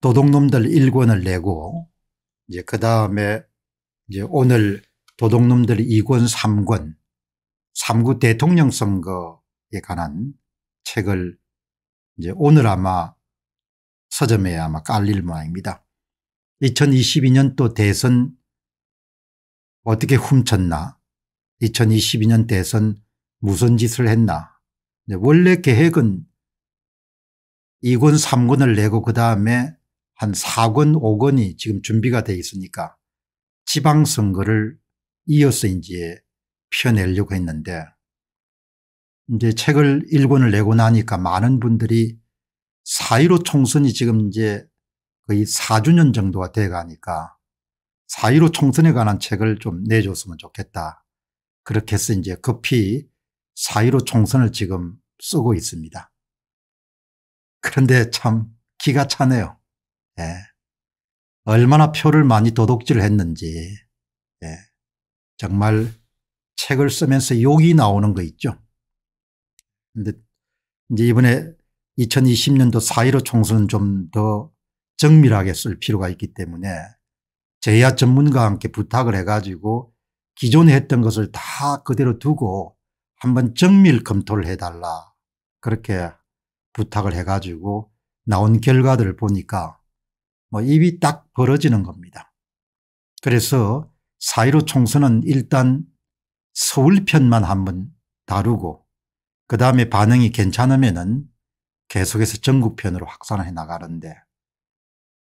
도둑놈들 1권을 내고 이제 그 다음에 이제 오늘 도둑놈들 2권3권3구 대통령 선거에 관한 책을 이제 오늘 아마 서점에 아마 깔릴 모양입니다. 2022년도 대선 어떻게 훔쳤나 2022년 대선 무슨 짓을 했나 원래 계획은 2권 3권을 내고 그다음에 한 4권 5권이 지금 준비가 돼 있으니까 지방선거를 이어서 이제 펴내려고 했는데 이제 책을 1권을 내고 나니까 많은 분들이 4.15 총선이 지금 이제 거의 4주년 정도가 돼 가니까 4.15 총선에 관한 책을 좀 내줬으면 좋겠다. 그렇게 해서 이제 급히 4.15 총선을 지금 쓰고 있습니다. 그런데 참 기가 차네요. 예. 얼마나 표를 많이 도둑질했는지 예. 정말 책을 쓰면서 욕이 나오는 거 있죠. 근데 이제 이번에 2020년도 4.15 총선은 좀 더 정밀하게 쓸 필요가 있기 때문에 제야 전문가와 함께 부탁을 해가지고 기존에 했던 것을 다 그대로 두고 한번 정밀 검토를 해달라 그렇게 부탁을 해가지고 나온 결과들을 보니까 뭐 입이 딱 벌어지는 겁니다. 그래서 4.15 총선은 일단 서울 편만 한번 다루고 그 다음에 반응이 괜찮으면 계속해서 전국편으로 확산해 나가는데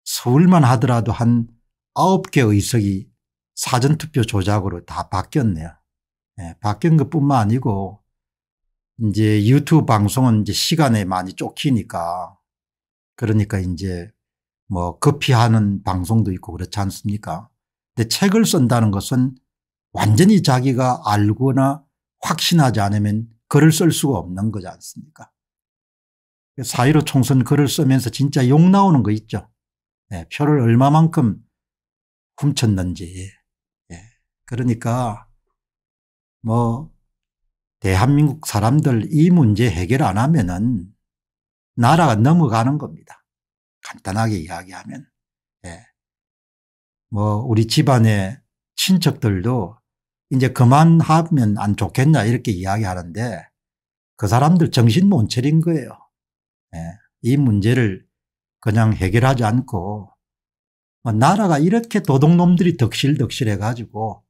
서울만 하더라도 한 9개 의석이 사전투표 조작으로 다 바뀌었네요. 네, 바뀐 것뿐만 아니고 이제 유튜브 방송은 이제 시간에 많이 쫓기니까 그러니까 이제 뭐 급히 하는 방송도 있고 그렇지 않습니까 근데 책을 쓴다는 것은 완전히 자기가 알거나 확신하지 않으면 글을 쓸 수가 없는 거지 않습니까 그 사의로 총선 글을 쓰면서 진짜 욕 나오는 거 있죠 네, 표를 얼마만큼 훔쳤는지 네, 그러니까 뭐 대한민국 사람들 이 문제 해결 안 하면은 나라가 넘어가는 겁니다. 간단하게 이야기하면 예. 뭐 우리 집안의 친척들도 이제 그만하면 안 좋겠냐 이렇게 이야기하는데 그 사람들 정신 못 차린 거예요. 예. 이 문제를 그냥 해결하지 않고 뭐 나라가 이렇게 도둑놈들이 덕실덕실해 가지고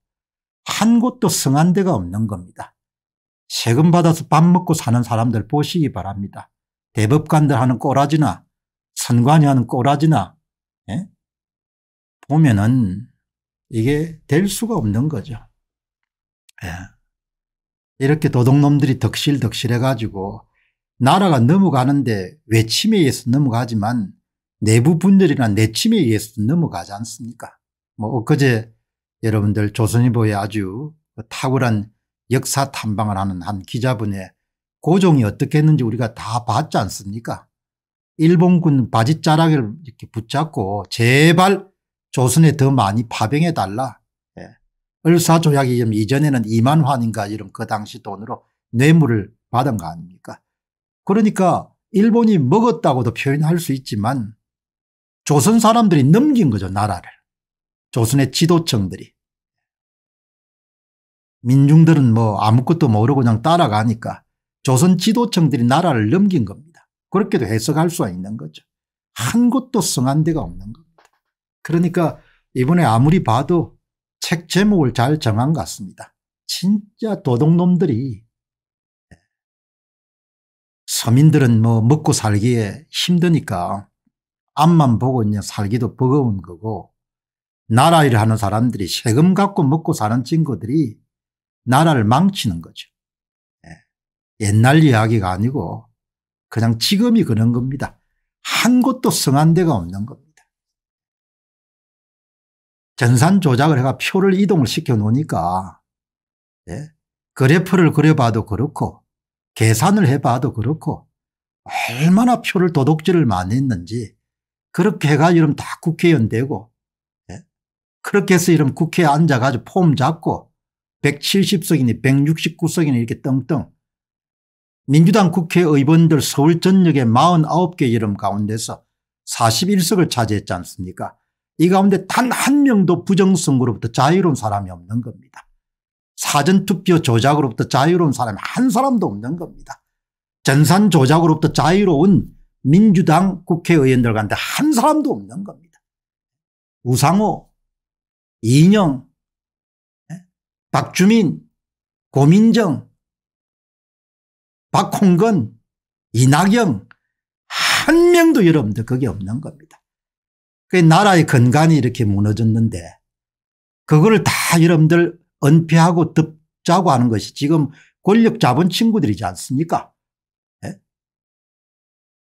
한 곳도 성한 데가 없는 겁니다. 세금 받아서 밥 먹고 사는 사람들 보시기 바랍니다. 대법관들 하는 꼬라지나 선관위 하는 꼬라지나 예? 보면은 이게 될 수가 없는 거죠. 예. 이렇게 도둑놈들이 덕실덕실해 가지고 나라가 넘어가는데 외침에 의해서 넘어가지만 내부 분열이나 내침에 의해서 넘어가지 않습니까 뭐 엊그제 여러분들 조선일보에 아주 그 탁월한 역사 탐방을 하는 한 기자분의 고종이 어떻게 했는지 우리가 다 봤지 않습니까 일본군 바짓자락을 이렇게 붙잡고 제발 조선에 더 많이 파병해 달라. 예. 을사조약이 이전에는 2만 환인가 이런 그 당시 돈으로 뇌물을 받은 거 아닙니까? 그러니까 일본이 먹었다고도 표현할 수 있지만 조선 사람들이 넘긴 거죠 나라를. 조선의 지도층들이. 민중들은 뭐 아무것도 모르고 그냥 따라가니까 조선 지도층들이 나라를 넘긴 겁니다. 그렇게도 해석할 수가 있는 거죠. 한 곳도 성한 데가 없는 겁니다. 그러니까 이번에 아무리 봐도 책 제목을 잘 정한 것 같습니다. 진짜 도둑놈들이 예. 서민들은 뭐 먹고 살기에 힘드니까 앞만 보고 그냥 살기도 버거운 거고 나라 일 하는 사람들이 세금 갖고 먹고 사는 친구들이 나라를 망치는 거죠. 예. 옛날 이야기가 아니고 그냥 지금이 그런 겁니다. 한 곳도 성한 데가 없는 겁니다. 전산 조작을 해가 표를 이동을 시켜 놓으니까 예? 그래프를 그려봐도 그렇고 계산을 해봐도 그렇고 얼마나 표를 도둑질을 많이 했는지 그렇게 해가 이름 다 국회의원 되고 예? 그렇게 해서 이름 국회에 앉아가지고 폼 잡고 170석이니 169석이니 이렇게 떵떵 민주당 국회의원들 서울 전역의 49개 이름 가운데서 41석을 차지했지 않습니까 이 가운데 단 한 명도 부정선거로부터 자유로운 사람이 없는 겁니다. 사전투표 조작으로부터 자유로운 사람이 한 사람도 없는 겁니다. 전산 조작으로부터 자유로운 민주당 국회의원들 가운데 한 사람도 없는 겁니다. 우상호, 이인영, 예? 박주민, 고민정 박홍근, 이낙영 한 명도 여러분들 그게 없는 겁니다. 그 나라의 건강이 이렇게 무너졌는데 그거를 다 여러분들 은폐하고 덮자고 하는 것이 지금 권력 잡은 친구들이지 않습니까? 예?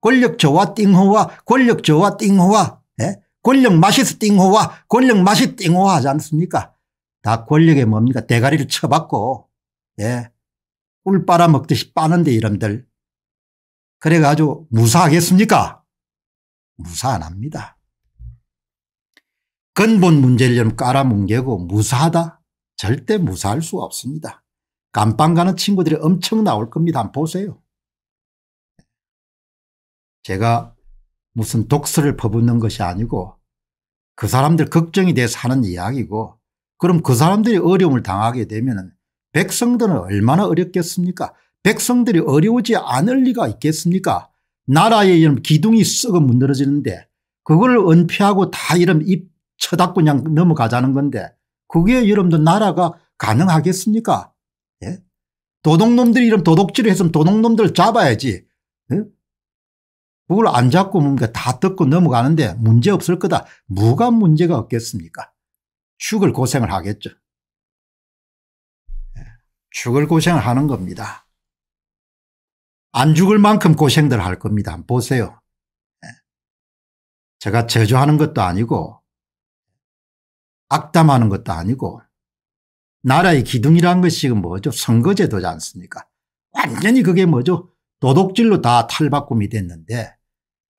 권력 저와 띵호와 권력 저와 띵호와 예? 권력 맛있어 띵호와 권력 맛이 띵호와 하지 않습니까? 다 권력의 뭡니까? 대가리를 쳐박고 예. 꿀 빨아먹듯이 빠는데 이름들. 그래가지고 무사하겠습니까? 무사 안 합니다. 근본 문제를 좀 깔아뭉개고 무사하다? 절대 무사할 수 없습니다. 감방 가는 친구들이 엄청 나올 겁니다. 한번 보세요. 제가 무슨 독서를 퍼붓는 것이 아니고 그 사람들 걱정이 돼서 하는 이야기고 그럼 그 사람들이 어려움을 당하게 되면 백성들은 얼마나 어렵겠습니까? 백성들이 어려우지 않을 리가 있겠습니까? 나라의 이름 기둥이 썩어 드러지는데 그걸 은폐하고 다이름입쳐다고 그냥 넘어가자는 건데 그게 여러분들 나라가 가능하겠습니까? 예? 도둑놈들이 이름 도둑질을 했으면 도둑놈들 잡아야지. 예? 그걸 안 잡고 뭔가 다 듣고 넘어가는데 문제 없을 거다. 무가 문제가 없겠습니까? 죽을 고생을 하겠죠. 죽을 고생을 하는 겁니다. 안 죽을 만큼 고생들 할 겁니다. 보세요. 예. 제가 저주하는 것도 아니고 악담하는 것도 아니고 나라의 기둥이란 것이 지금 그 뭐죠? 선거제도지 않습니까? 완전히 그게 뭐죠? 도둑질로 다 탈바꿈이 됐는데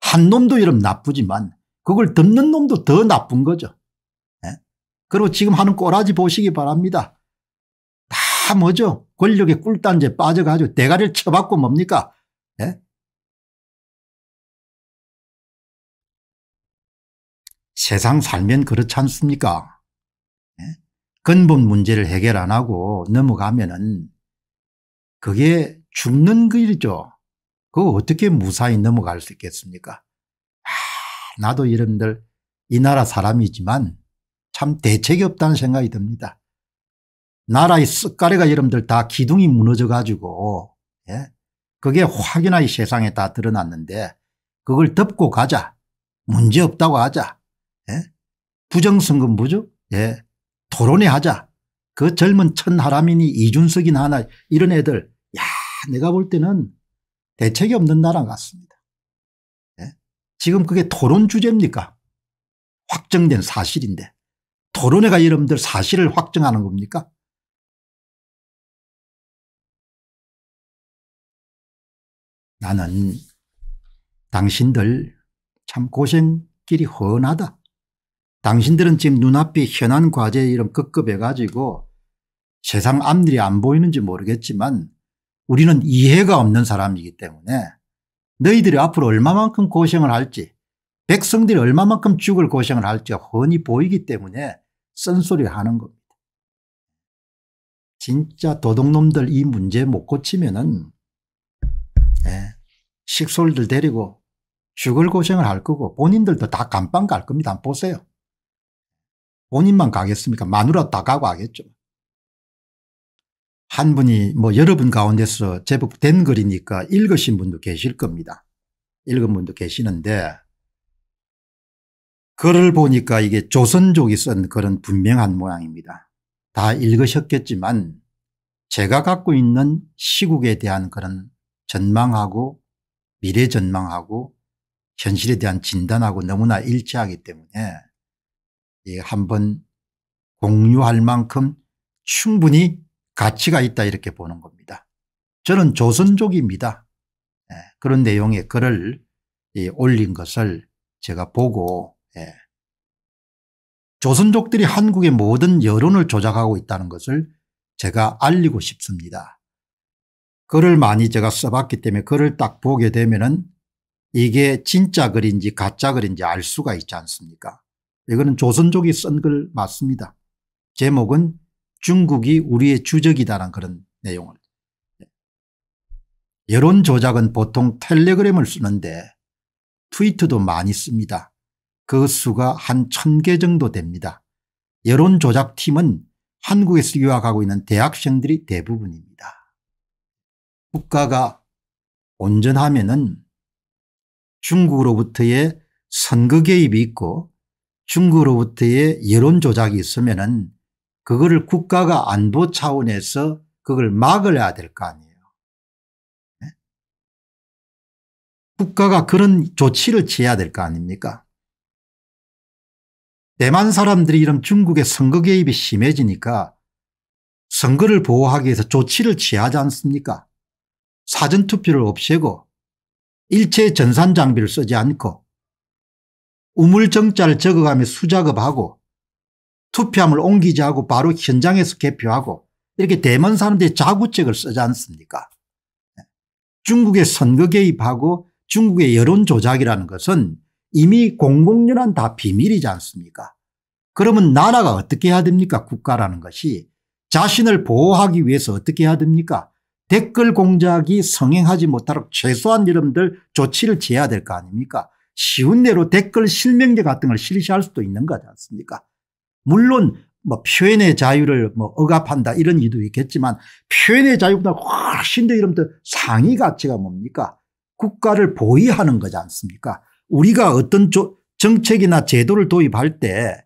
한 놈도 이름 나쁘지만 그걸 듣는 놈도 더 나쁜 거죠. 예? 그리고 지금 하는 꼬라지 보시기 바랍니다. 다 뭐죠? 권력의 꿀단지에 빠져가지고 대가리를 쳐박고 뭡니까? 예? 세상 살면 그렇지 않습니까? 예? 근본 문제를 해결 안 하고 넘어가면은 그게 죽는 길이죠. 그 그거 어떻게 무사히 넘어갈 수 있겠습니까? 아, 나도 여러분들 이 나라 사람이지만 참 대책이 없다는 생각이 듭니다. 나라의 쓱가래가 여러분들 다 기둥이 무너져 가지고 예? 그게 확연하게 세상에 다 드러났는데 그걸 덮고 가자. 문제없다고 하자. 예? 부정선거부죠 예. 토론회 하자. 그 젊은 천하람이니 이준석이나 하나 이런 애들 야 내가 볼 때는 대책이 없는 나라 같습니다. 예? 지금 그게 토론 주제입니까 확정된 사실인데 토론회가 여러분들 사실을 확정하는 겁니까 나는 당신들 참 고생길이 훤하다. 당신들은 지금 눈앞이 현안 과제 이런 급급해 가지고 세상 앞일이 안 보이는지 모르겠지만 우리는 이해가 없는 사람이기 때문에 너희들이 앞으로 얼마만큼 고생을 할지 백성들이 얼마만큼 죽을 고생을 할지 훤히 보이기 때문에 쓴소리 하는 겁니다. 진짜 도둑놈들 이 문제 못 고치면은 예. 식솔들 데리고 죽을 고생을 할 거고 본인들도 다 감방 갈 겁니다. 안 보세요. 본인만 가겠습니까? 마누라 다 가고 하겠죠. 한 분이 뭐 여러분 가운데서 제법 된 글이니까 읽으신 분도 계실 겁니다. 읽은 분도 계시는데 글을 보니까 이게 조선족이 쓴 그런 분명한 모양입니다. 다 읽으셨겠지만 제가 갖고 있는 시국에 대한 그런 전망하고 미래 전망하고 현실에 대한 진단하고 너무나 일치하기 때문에 한번 공유할 만큼 충분히 가치가 있다 이렇게 보는 겁니다. 저는 조선족입니다. 예, 그런 내용의 글을 올린 것을 제가 보고 예, 조선족들이 한국의 모든 여론을 조작하고 있다는 것을 제가 알리고 싶습니다. 글을 많이 제가 써봤기 때문에 글을 딱 보게 되면은 이게 진짜 글인지 가짜 글인지 알 수가 있지 않습니까? 이거는 조선족이 쓴 글 맞습니다. 제목은 중국이 우리의 주적이다라는 그런 내용을. 여론 조작은 보통 텔레그램을 쓰는데 트위트도 많이 씁니다. 그 수가 한 천 개 정도 됩니다. 여론 조작팀은 한국에서 유학하고 있는 대학생들이 대부분입니다. 국가가 온전하면은 중국으로부터의 선거 개입이 있고 중국으로부터의 여론 조작이 있으면은 그거를 국가가 안보 차원에서 그걸 막을해야 될 거 아니에요. 네? 국가가 그런 조치를 취해야 될 거 아닙니까? 대만 사람들이 이런 중국의 선거 개입이 심해지니까 선거를 보호하기 위해서 조치를 취하지 않습니까? 사전투표를 없애고 일체 전산장비를 쓰지 않고 우물정자를 적어가며 수작업하고 투표함을 옮기자고 바로 현장에서 개표하고 이렇게 대만 사람들이 자구책을 쓰지 않습니까 예. 중국의 선거 개입하고 중국의 여론 조작이라는 것은 이미 공공연한 다 비밀이지 않습니까 그러면 나라가 어떻게 해야 됩니까 국가라는 것이 자신을 보호하기 위해서 어떻게 해야 됩니까 댓글 공작이 성행하지 못하도록 최소한 여러분들 조치를 취해야 될 거 아닙니까 쉬운 대로 댓글 실명제 같은 걸 실시할 수도 있는 거지 않습니까 물론 뭐 표현의 자유를 뭐 억압한다 이런 이도 있겠지만 표현의 자유보다 훨씬 더여러 상위 가치가 뭡니까 국가를 보위하는 거지 않습니까 우리가 어떤 정책이나 제도를 도입할 때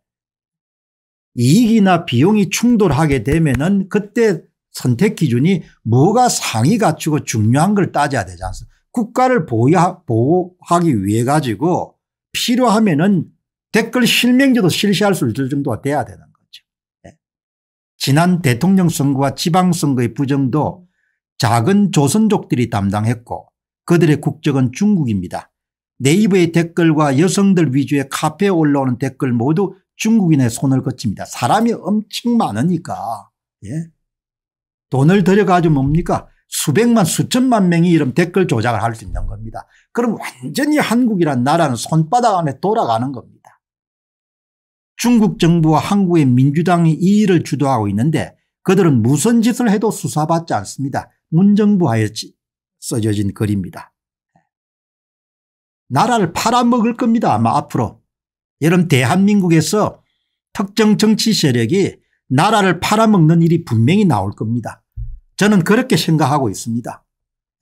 이익이나 비용이 충돌하게 되면 은 그때 선택 기준이 뭐가 상위 갖추고 중요한 걸 따져야 되지 않습니까 국가를 보호하기 위해 가지고 필요하면은 댓글 실명제도 실시할 수 있을 정도가 돼야 되는 거죠. 네. 지난 대통령 선거와 지방선거의 부정도 작은 조선족들이 담당했고 그들의 국적은 중국입니다. 네이버의 댓글과 여성들 위주의 카페에 올라오는 댓글 모두 중국인의 손을 거칩니다. 사람이 엄청 많으니까. 예. 돈을 들여가지고 뭡니까 수백만 수천만 명이 이런 댓글 조작을 할 수 있는 겁니다. 그럼 완전히 한국이란 나라는 손바닥 안에 돌아가는 겁니다. 중국 정부와 한국의 민주당이 이 일을 주도하고 있는데 그들은 무슨 짓을 해도 수사받지 않습니다. 문정부하에 써져진 글입니다. 나라를 팔아먹을 겁니다 아마 앞으로. 여러분 대한민국에서 특정 정치 세력이 나라를 팔아먹는 일이 분명히 나올 겁니다. 저는 그렇게 생각하고 있습니다.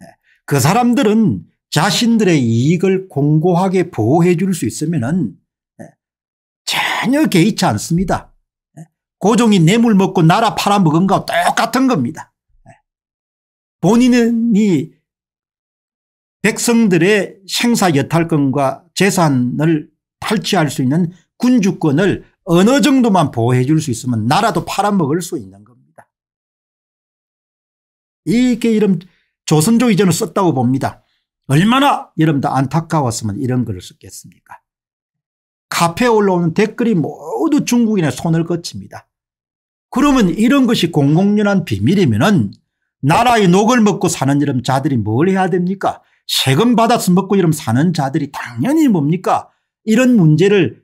예. 그 사람들은 자신들의 이익을 공고하게 보호해 줄 수 있으면 예, 전혀 개의치 않습니다. 예. 고종이 뇌물 먹고 나라 팔아먹은 거 똑같은 겁니다. 본인은 이 백성들의 생사 여탈권과 재산을 탈취할 수 있는 군주권을 어느 정도만 보호해 줄 수 있으면 나라도 팔아먹을 수 있는 겁니다. 이게 렇이름조선족 이전을 썼다고 봅니다. 얼마나 여러분들 안타까웠으면 이런 글을 썼겠습니까 카페에 올라오는 댓글이 모두 중국인의 손을 거칩니다. 그러면 이런 것이 공공연한 비밀이면 은 나라의 녹을 먹고 사는 이름 자들이 뭘 해야 됩니까 세금 받아서 먹고 이름 사는 자들이 당연히 뭡니까 이런 문제를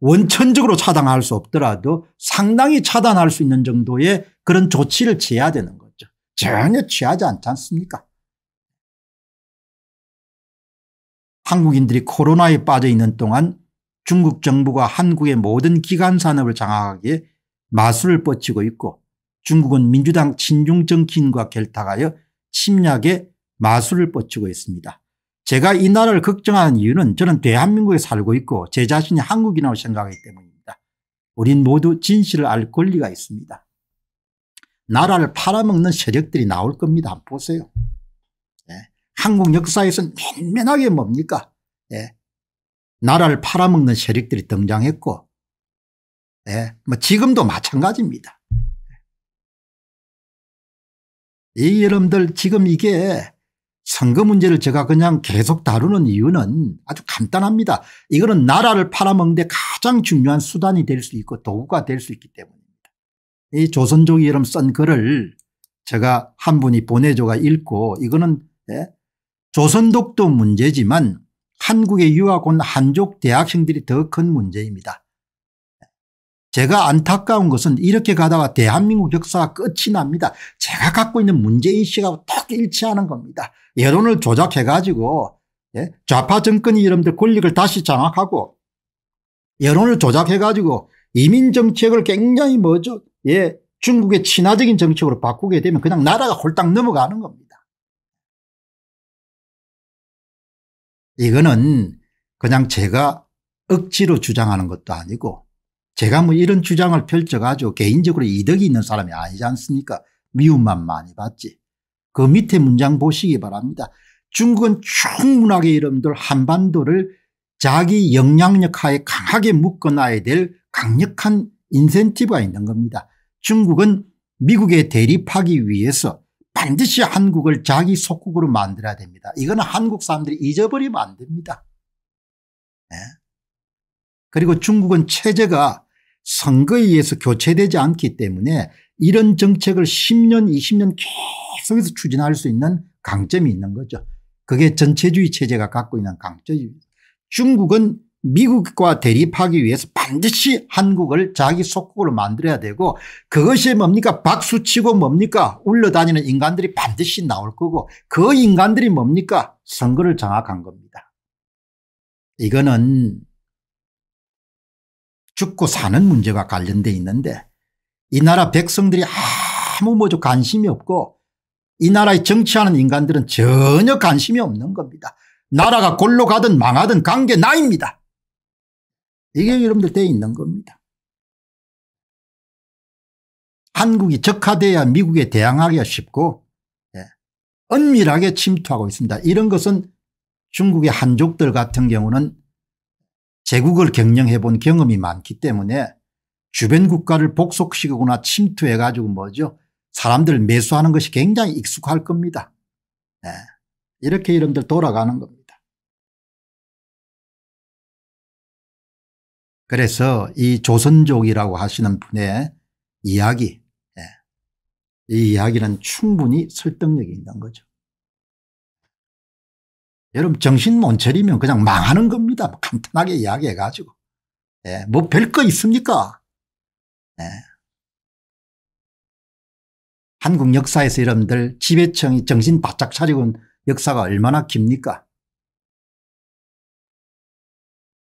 원천적으로 차단할 수 없더라도 상당히 차단할 수 있는 정도의 그런 조치를 취해야 되는 거예요. 전혀 취하지 않지 않습니까? 한국인들이 코로나에 빠져 있는 동안 중국 정부가 한국의 모든 기간 산업을 장악하기에 마술을 뻗치고 있고 중국은 민주당 친중 정치인과 결탁하여 침략에 마술을 뻗치고 있습니다. 제가 이 나라를 걱정하는 이유는 저는 대한민국에 살고 있고 제 자신이 한국이라고 생각하기 때문입니다. 우린 모두 진실을 알 권리가 있습니다. 나라를 팔아먹는 세력들이 나올 겁니다. 한번 보세요. 예. 한국 역사에서는 맨면하게 뭡니까? 예. 나라를 팔아먹는 세력들이 등장했고, 예. 뭐 지금도 마찬가지입니다. 이 여러분들 지금 이게 선거 문제를 제가 그냥 계속 다루는 이유는 아주 간단합니다. 이거는 나라를 팔아먹는데 가장 중요한 수단이 될 수 있고 도구가 될 수 있기 때문에. 이 조선족이 름쓴 글을 제가 한 분이 보내줘가 읽고 이거는 예? 조선독도 문제지만 한국에 유학 온 한족 대학생들이 더 큰 문제입니다. 제가 안타까운 것은 이렇게 가다가 대한민국 역사가 끝이 납니다. 제가 갖고 있는 문제인식하고 딱 일치하는 겁니다. 여론을 조작해가지고 예, 좌파 정권이 여러분들 권력을 다시 장악하고 여론을 조작해가지고 이민 정책을 굉장히 뭐죠 예, 중국의 친화적인 정책으로 바꾸게 되면 그냥 나라가 홀딱 넘어가는 겁니다. 이거는 그냥 제가 억지로 주장하는 것도 아니고 제가 뭐 이런 주장을 펼쳐가지고 개인적으로 이득이 있는 사람이 아니지 않습니까 미움만 많이 받지. 그 밑에 문장 보시기 바랍니다. 중국은 충분하게 여러분들 한반도를 자기 영향력 하에 강하게 묶어놔야 될 강력한 인센티브가 있는 겁니다. 중국은 미국에 대립하기 위해서 반드시 한국을 자기 속국으로 만들어야 됩니다. 이거는 한국 사람들이 잊어버리면 안 됩니다. 네. 그리고 중국은 체제가 선거에 의해서 교체되지 않기 때문에 이런 정책을 10년 20년 계속해서 추진할 수 있는 강점이 있는 거죠. 그게 전체주의 체제가 갖고 있는 강점입 중국은 미국과 대립하기 위해서 반드시 한국을 자기 속국으로 만들어야 되고 그것이 뭡니까 박수치고 뭡니까 울려다니는 인간들이 반드시 나올 거고 그 인간들이 뭡니까 선거를 장악한 겁니다. 이거는 죽고 사는 문제와 관련돼 있는데 이 나라 백성들이 아무 뭐도 관심이 없고 이 나라에 정치하는 인간들은 전혀 관심이 없는 겁니다. 나라가 골로 가든 망하든 관계 나입니다. 이게 여러분들 때 있는 겁니다. 한국이 적화돼야 미국에 대항하기가 쉽고 예. 은밀하게 침투하고 있습니다. 이런 것은 중국의 한족들 같은 경우는 제국을 경영해 본 경험이 많기 때문에 주변 국가를 복속시키거나 침투해 가지고 뭐죠 사람들 매수하는 것이 굉장히 익숙할 겁니다. 예. 이렇게 여러분들 돌아가는 겁니다. 그래서 이 조선족이라고 하시는 분의 이야기 예, 이 이야기는 충분히 설득력이 있는 거죠. 여러분 정신 못 차리면 그냥 망하는 겁니다. 간단하게 뭐 이야기해가지고. 예, 뭐별 거 있습니까? 예. 한국 역사에서 여러분들 지배층이 정신 바짝 차리고 온 역사가 얼마나 깁니까?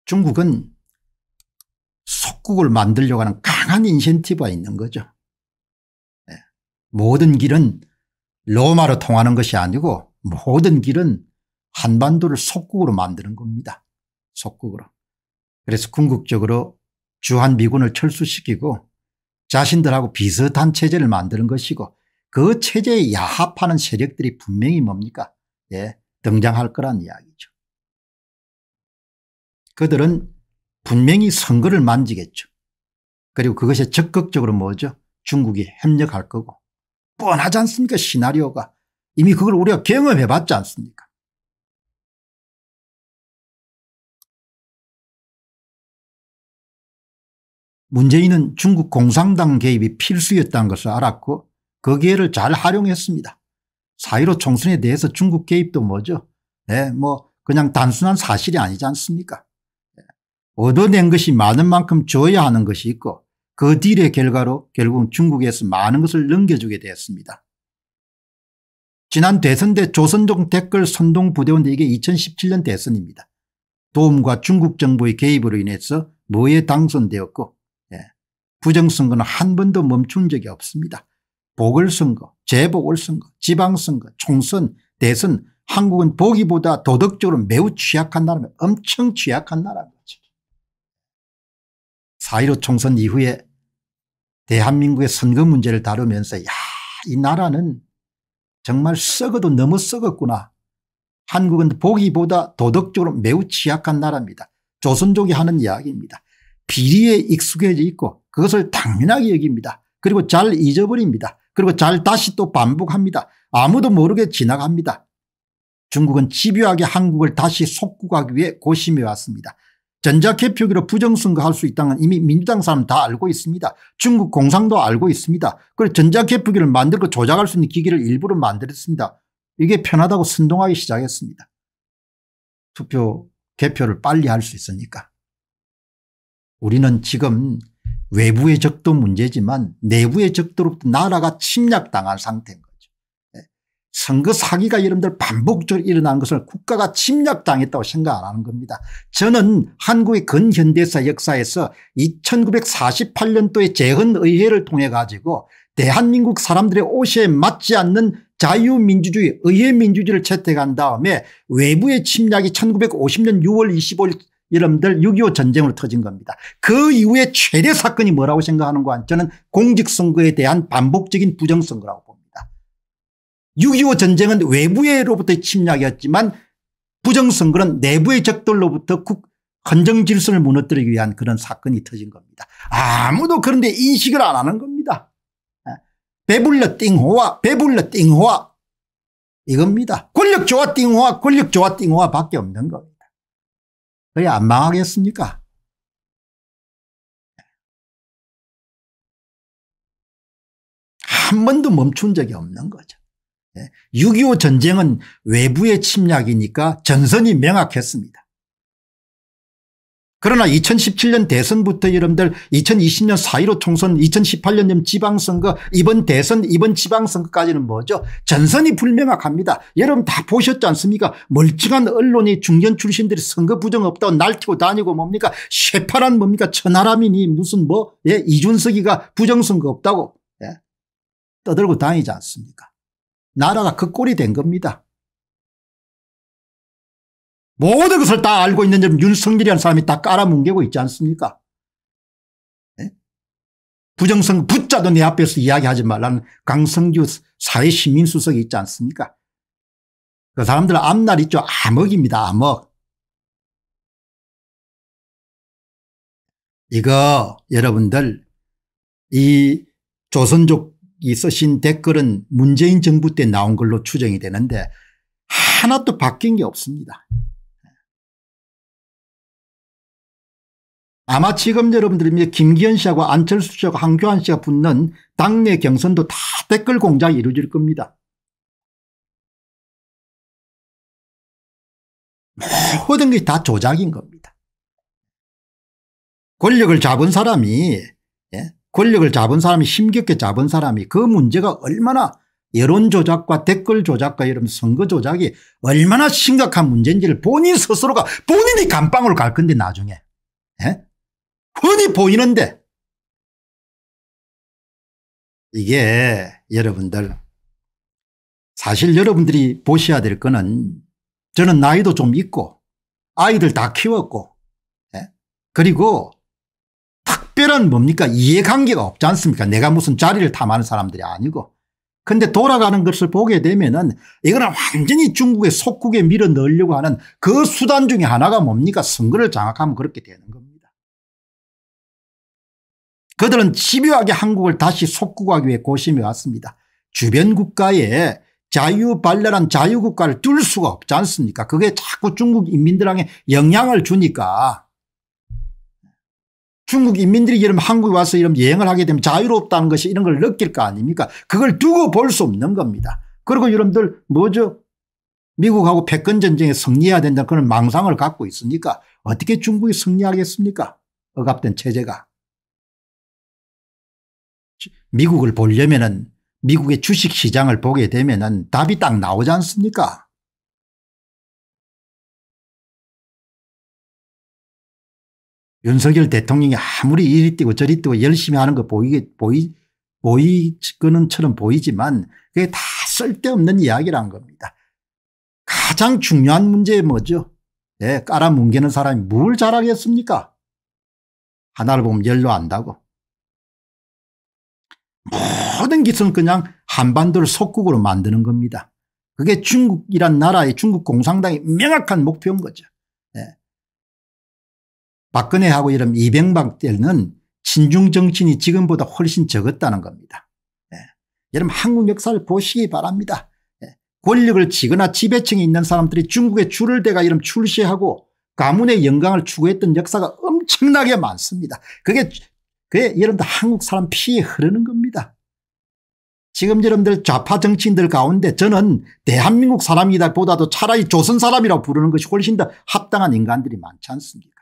중국은 협국을 만들려고 하는 강한 인센티브가 있는 거죠. 네. 모든 길은 로마로 통하는 것이 아니고 모든 길은 한반도를 속국으로 만드는 겁니다. 속국으로. 그래서 궁극적으로 주한미군을 철수시키고 자신들하고 비슷한 체제를 만드는 것이고 그 체제에 야합하는 세력들이 분명히 뭡니까 예, 등장할 거란 이야기죠. 그들은 분명히 선거를 만지겠죠. 그리고 그것에 적극적으로 뭐죠? 중국이 협력할 거고 뻔하지 않습니까 시나리오가 이미 그걸 우리가 경험해 봤지 않습니까 문재인은 중국 공산당 개입이 필수였다는 것을 알았고 그 기회를 잘 활용했습니다. 4.15 총선에 대해서 중국 개입도 뭐죠? 네, 뭐 그냥 단순한 사실이 아니지 않습니까? 얻어낸 것이 많은 만큼 줘야 하는 것이 있고 그 딜의 결과로 결국 중국에서 많은 것을 넘겨주게 되었습니다. 지난 대선 때 조선족 댓글 선동 부대원데 이게 2017년 대선입니다. 도움과 중국 정부의 개입으로 인해서 모에 당선되었고 예. 부정선거는 한 번도 멈춘 적이 없습니다. 보궐선거, 재보궐선거, 지방선거, 총선, 대선 한국은 보기보다 도덕적으로 매우 취약한 나라입 엄청 취약한 나라인 거죠. 4.15 총선 이후에 대한민국의 선거 문제를 다루면서 야 이 나라는 정말 썩어도 너무 썩었구나. 한국은 보기보다 도덕적으로 매우 취약한 나라입니다. 조선족이 하는 이야기입니다. 비리에 익숙해져 있고 그것을 당연하게 여깁니다. 그리고 잘 잊어버립니다. 그리고 잘 다시 또 반복합니다. 아무도 모르게 지나갑니다. 중국은 집요하게 한국을 다시 속국하기 위해 고심해 왔습니다. 전자개표기로 부정선거할 수 있다는 건 이미 민주당 사람 다 알고 있습니다. 중국 공상도 알고 있습니다. 그리고 전자개표기를 만들고 조작할 수 있는 기기를 일부러 만들었습니다. 이게 편하다고 선동하기 시작했습니다. 투표 개표를 빨리 할 수 있으니까. 우리는 지금 외부의 적도 문제지만 내부의 적도로부터 나라가 침략당한 상태입니다. 선거 사기가 여러분들 반복적으로 일어나는 것을 국가가 침략당했다고 생각 안 하는 겁니다. 저는 한국의 근현대사 역사에서 1 9 4 8년도에 재헌의회를 통해 가지고 대한민국 사람들의 옷에 맞지 않는 자유민주주의 의회민주주의를 채택한 다음에 외부의 침략이 1950년 6월 25일 여러분들 6.25 전쟁으로 터진 겁니다. 그 이후에 최대 사건이 뭐라고 생각하는가 저는 공직선거에 대한 반복적인 부정선거라고 6.25 전쟁은 외부에로부터 침략이었지만 부정선거는 내부의 적들로부터 국, 헌정 질서를 무너뜨리기 위한 그런 사건이 터진 겁니다. 아무도 그런데 인식을 안 하는 겁니다. 예. 배불러 띵호와 배불러 띵호와 이겁니다. 권력조와 띵호와 권력조와 띵호와 밖에 없는 겁니다. 그게 안 망하겠습니까? 예. 한 번도 멈춘 적이 없는 거죠. 6.25 예, 전쟁은 외부의 침략이니까 전선이 명확했습니다. 그러나 2017년 대선부터 여러분들 2020년 4.15 총선 2 0 1 8년 지방선거 이번 대선 이번 지방선거까지는 뭐죠 전선이 불명확합니다. 여러분 다 보셨지 않습니까 멀쩡한 언론이 중견 출신들이 선거 부정 없다고 날뛰고 다니고 뭡니까 쇠파란 뭡니까 천하람이니 무슨 뭐 예? 이준석이가 부정선거 없다고 예? 떠들고 다니지 않습니까 나라가 그 꼴이 된 겁니다. 모든 것을 다 알고 있는 점 윤석열이라는 사람이 다 깔아뭉개고 있지 않습니까? 네? 예? 부정성 붙자도 내 앞에서 이야기하지 말라는 강성규 사회시민수석이 있지 않습니까? 그 사람들 앞날 있죠. 암흑입니다. 암흑. 이거 여러분들 이 조선족 이 쓰신 댓글은 문재인 정부 때 나온 걸로 추정이 되는데 하나도 바뀐 게 없습니다. 아마 지금 여러분들이 김기현 씨하고 안철수 씨하고 황교안 씨가 붙는 당내 경선도 다 댓글 공작이 이루어질 겁니다. 모든 게 다 조작인 겁니다. 권력을 잡은 사람이 예? 권력을 잡은 사람이 힘겹게 잡은 사람이 그 문제가 얼마나 여론 조작과 댓글 조작과 이런 선거 조작이 얼마나 심각한 문제인지를 본인 스스로가 본인이 감방으로 갈 건데 나중에 예? 흔히 보이는데 이게 여러분들 사실 여러분들이 보셔야 될 거는 저는 나이도 좀 있고 아이들 다 키웠고 예? 그리고 특별한 뭡니까 이해관계가 없지 않습니까 내가 무슨 자리를 탐하는 사람들이 아니고 근데 돌아가는 것을 보게 되면은 이거는 완전히 중국의 속국에 밀어 넣으려고 하는 그 수단 중에 하나가 뭡니까 선거를 장악하면 그렇게 되는 겁니다. 그들은 집요하게 한국을 다시 속국하기 위해 고심해 왔습니다. 주변 국가에 자유발랄한 자유국가를 뚫을 수가 없지 않습니까 그게 자꾸 중국 인민들에게 영향을 주니까 중국 인민들이 이런 한국에 와서 이런 여행을 하게 되면 자유롭다는 것이 이런 걸 느낄 거 아닙니까 그걸 두고 볼 수 없는 겁니다. 그리고 여러분들 뭐죠 미국하고 패권 전쟁에 승리해야 된다 는 그런 망상을 갖고 있으니까 어떻게 중국이 승리하겠습니까 억압된 체제가 미국을 보려면 은 미국의 주식시장을 보게 되면 은 답이 딱 나오지 않습니까 윤석열 대통령이 아무리 이리 뛰고 저리 뛰고 열심히 하는 거 보이게 보이 보이거는처럼 보이지만 그게 다 쓸데없는 이야기란 겁니다. 가장 중요한 문제 뭐죠? 예, 깔아뭉개는 사람이 뭘 잘하겠습니까? 하나를 보면 열로 안다고. 모든 기은 술 그냥 한반도를 속국으로 만드는 겁니다. 그게 중국이란 나라의 중국 공산당의 명확한 목표인 거죠. 예. 박근혜하고 이런 이병박 때는 친중 정치인이 지금보다 훨씬 적었다는 겁니다. 네. 여러분 한국 역사를 보시기 바랍니다. 네. 권력을 지거나지배층이 있는 사람들이 중국의 줄을 대가 이름 출시하고 가문의 영광을 추구했던 역사가 엄청나게 많습니다. 그게 그게 여러분들 한국 사람 피에 흐르는 겁니다. 지금 여러분들 좌파 정치인들 가운데 저는 대한민국 사람이다 보다도 차라리 조선 사람이라고 부르는 것이 훨씬 더 합당한 인간들이 많지 않습니까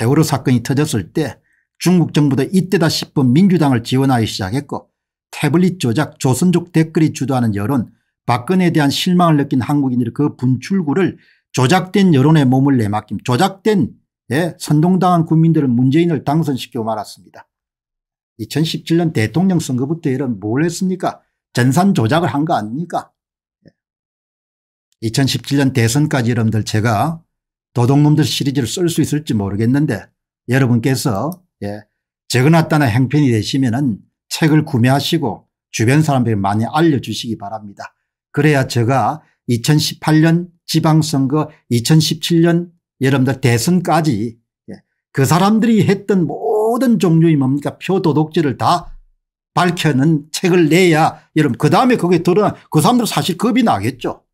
세월호 사건이 터졌을 때 중국 정부도 이때다 싶은 민주당을 지원하기 시작했고 태블릿 조작 조선족 댓글이 주도하는 여론 박근혜에 대한 실망을 느낀 한국인들이그 분출구를 조작된 여론의 몸을 내맡김 조작된 예, 선동당한 국민들은 문재인을 당선시켜 말았습니다. 2017년 대통령 선거부터 이런 뭘 했습니까 전산 조작을 한 거 아닙니까 2017년 예. 대선까지 여러분들 제가 도둑놈들 시리즈를 쓸 수 있을지 모르겠는데 여러분께서 예, 적어놨다는 행편이 되시면은 책을 구매하시고 주변 사람들이 많이 알려주시기 바랍니다. 그래야 제가 2018년 지방선거 2017년 여러분들 대선까지 예, 그 사람들이 했던 모든 종류의 뭡니까 표 도둑질을 다 밝혀는 책을 내야 여러분 그 다음에 거기에 들어 그 사람들 사실 겁이 나겠죠.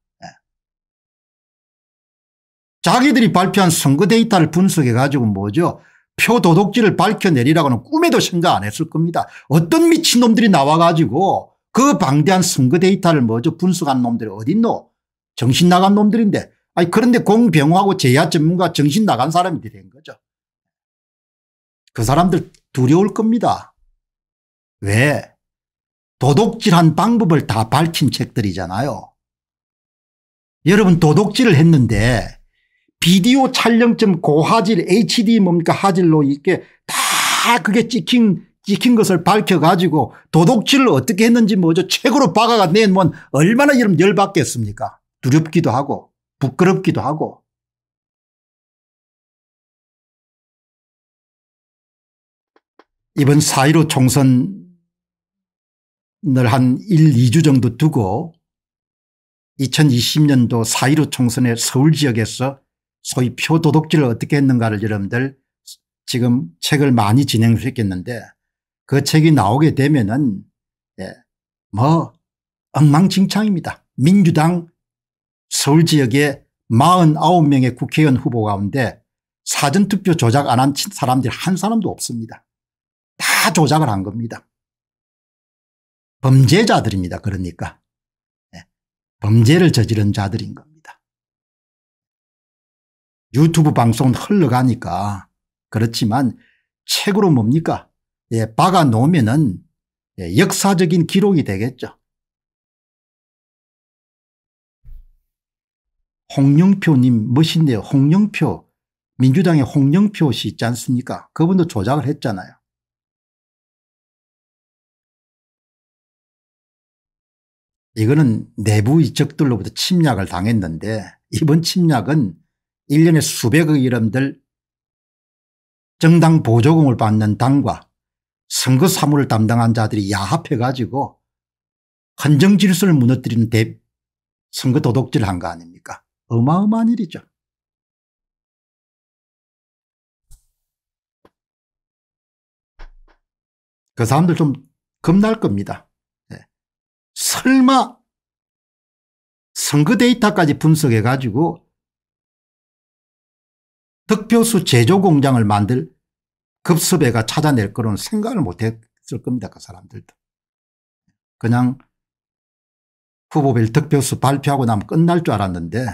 자기들이 발표한 선거 데이터를 분석해 가지고 뭐죠 표 도둑질을 밝혀내리라고는 꿈에도 생각 안 했을 겁니다. 어떤 미친놈들이 나와가지고 그 방대한 선거 데이터를 뭐죠 분석한 놈들이 어딨노 정신 나간 놈들인데 아니 그런데 공병호하고 제야 전문가 정신 나간 사람이 된 거죠. 그 사람들 두려울 겁니다. 왜? 도둑질한 방법을 다 밝힌 책들이잖아요. 여러분 도둑질을 했는데 비디오 촬영점 고화질 HD 뭡니까 화질로 있게다 그게 찍힌 찍힌 것을 밝혀가지고 도덕질을 어떻게 했는지 뭐죠 책으로 박가가 내면 얼마나 이런 열받겠습니까 두렵기도 하고 부끄럽기도 하고 이번 4.15 총선을 한 1, 2주 정도 두고 2020년도 4.15총선에 서울 지역에서 소위 표 도둑질을 어떻게 했는가를 여러분들 지금 책을 많이 진행시켰는데 그 책이 나오게 되면은 예, 뭐 엉망진창입니다. 민주당 서울 지역의 49명의 국회의원 후보 가운데 사전투표 조작 안 한 사람들 한 사람도 없습니다. 다 조작을 한 겁니다. 범죄자들입니다. 그러니까. 예, 범죄를 저지른 자들인 겁니다. 유튜브 방송은 흘러가니까 그렇지만 책으로 뭡니까 예, 박아 놓으면은 예, 역사적인 기록이 되겠죠. 홍영표님 멋있네요. 홍영표 민주당의 홍영표 씨 있지 않습니까 그분도 조작을 했잖아요. 이거는 내부의 적들로부터 침략을 당했는데 이번 침략은 1년에 수백억 이름들 정당 보조금을 받는 당과 선거 사무를 담당한 자들이 야합해 가지고 헌정 질서를 무너뜨리는 대 선거 도둑질 을한 거 아닙니까 어마어마한 일이죠. 그 사람들 좀 겁날 겁니다. 네. 설마 선거 데이터까지 분석해 가지고 특표수 제조 공장을 만들 급수배가 찾아낼 거로는 생각을 못했을 겁니다. 그 사람들도. 그냥 후보별 특표수 발표하고 나면 끝날 줄 알았는데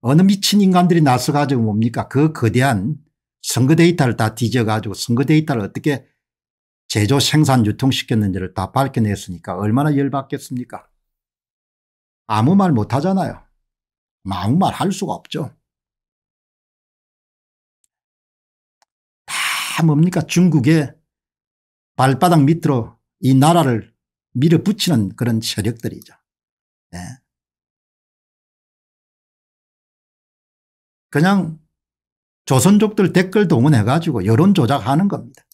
어느 미친 인간들이 나서 가지고 뭡니까 그 거대한 선거 데이터를 다 뒤져 가지고 선거 데이터를 어떻게 제조 생산 유통시켰는지를 다 밝혀냈으니까 얼마나 열받겠습니까 아무 말 못하잖아요 아무 말 할 수가 없죠 다 뭡니까 중국의 발바닥 밑으로 이 나라를 밀어붙이는 그런 세력들이죠. 네. 그냥 조선족들 댓글 동원해 가지고 여론 조작하는 겁니다.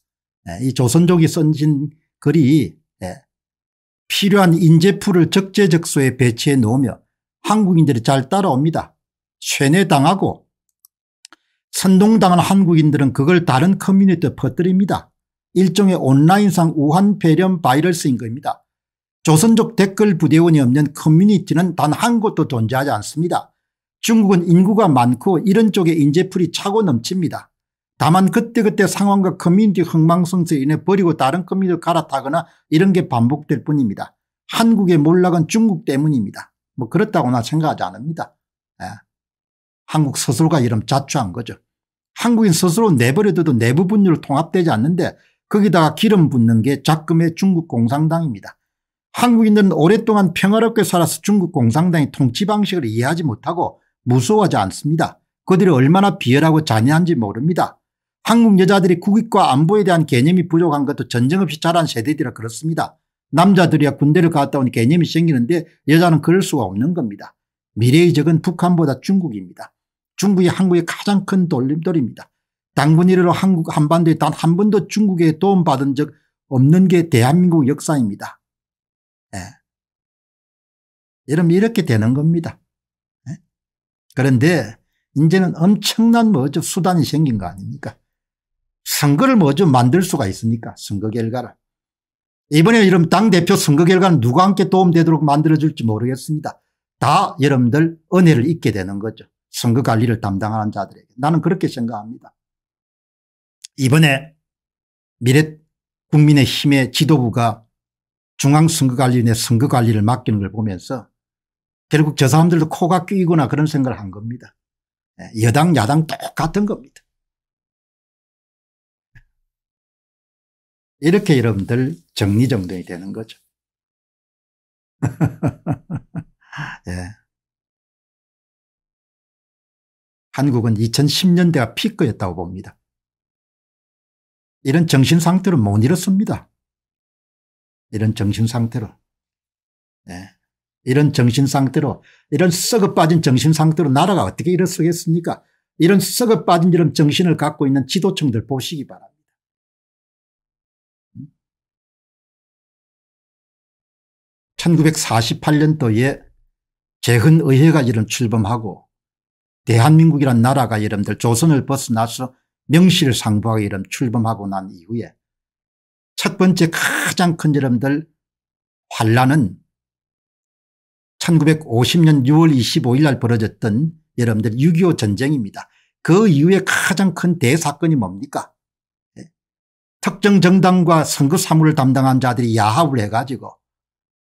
네. 이 조선족이 쓴진 글이 네. 필요한 인재풀을 적재적소에 배치해 놓으며 한국인들이 잘 따라옵니다. 쇠뇌당하고 선동당한 한국인들은 그걸 다른 커뮤니티에 퍼뜨립니다. 일종의 온라인상 우한 폐렴 바이러스인 겁니다. 조선족 댓글 부대원이 없는 커뮤니티는 단 한 곳도 존재하지 않습니다. 중국은 인구가 많고 이런 쪽에 인재풀이 차고 넘칩니다. 다만 그때그때 상황과 커뮤니티 흥망성세에 인해 버리고 다른 커뮤니티로 갈아타거나 이런 게 반복될 뿐입니다. 한국의 몰락은 중국 때문입니다. 뭐 그렇다고나 생각하지 않습니다. 예. 한국 서술가 이름 자초한 거죠. 한국인 스스로 내버려둬도 내부 분열 통합되지 않는데 거기다가 기름 붓는 게 작금의 중국 공산당입니다. 한국인들은 오랫동안 평화롭게 살아서 중국 공산당의 통치 방식을 이해하지 못하고 무서워하지 않습니다. 그들이 얼마나 비열하고 잔인한지 모릅니다. 한국 여자들이 국익과 안보에 대한 개념이 부족한 것도 전쟁 없이 자란 세대들이라 그렇습니다. 남자들이야 군대를 갔다 온 개념이 생기는데 여자는 그럴 수가 없는 겁니다. 미래의 적은 북한보다 중국입니다. 중국이 한국의 가장 큰 돌림돌입니다. 당군 이래로 한국 한반도에 단 한 번도 중국에 도움받은 적 없는 게 대한민국 역사입니다. 예. 여러분 이렇게 되는 겁니다. 예? 그런데 이제는 엄청난 뭐죠 수단이 생긴 거 아닙니까 선거를 뭐죠 만들 수가 있습니까 선거 결과를. 이번에 여러분 당대표 선거 결과는 누가 함께 도움되도록 만들어줄지 모르겠습니다. 다 여러분들 은혜를 잊게 되는 거죠. 선거 관리를 담당하는 자들에게. 나는 그렇게 생각합니다. 이번에 미래 국민의힘의 지도부가 중앙선거관리위원회 선거관리를 맡기는 걸 보면서 결국 저 사람들도 코가 끼거나 그런 생각을 한 겁니다. 예, 여당 야당 똑같은 겁니다. 이렇게 여러분들 정리정돈이 되는 거죠. 예. 한국은 2010년대가 피크였다고 봅니다. 이런 정신상태를 못 잃었습니다. 이런 정신상태를. 네. 이런 정신상태로 이런 썩어빠진 정신상태로 나라가 어떻게 일어서겠습니까 이런 썩어빠진 이런 정신을 갖고 있는 지도층들 보시기 바랍니다. 1948년도에 음? 재헌의회가 이런 출범하고 대한민국이란 나라가 여러분들 조선을 벗어나서 명실상부하게 여러 출범하고 난 이후에 첫 번째 가장 큰 여러분들 환란은 1950년 6월 25일 날 벌어졌던 여러분들 6.25 전쟁입니다. 그 이후에 가장 큰 대사건이 뭡니까? 예. 특정 정당과 선거 사무를 담당한 자들이 야합을 해가지고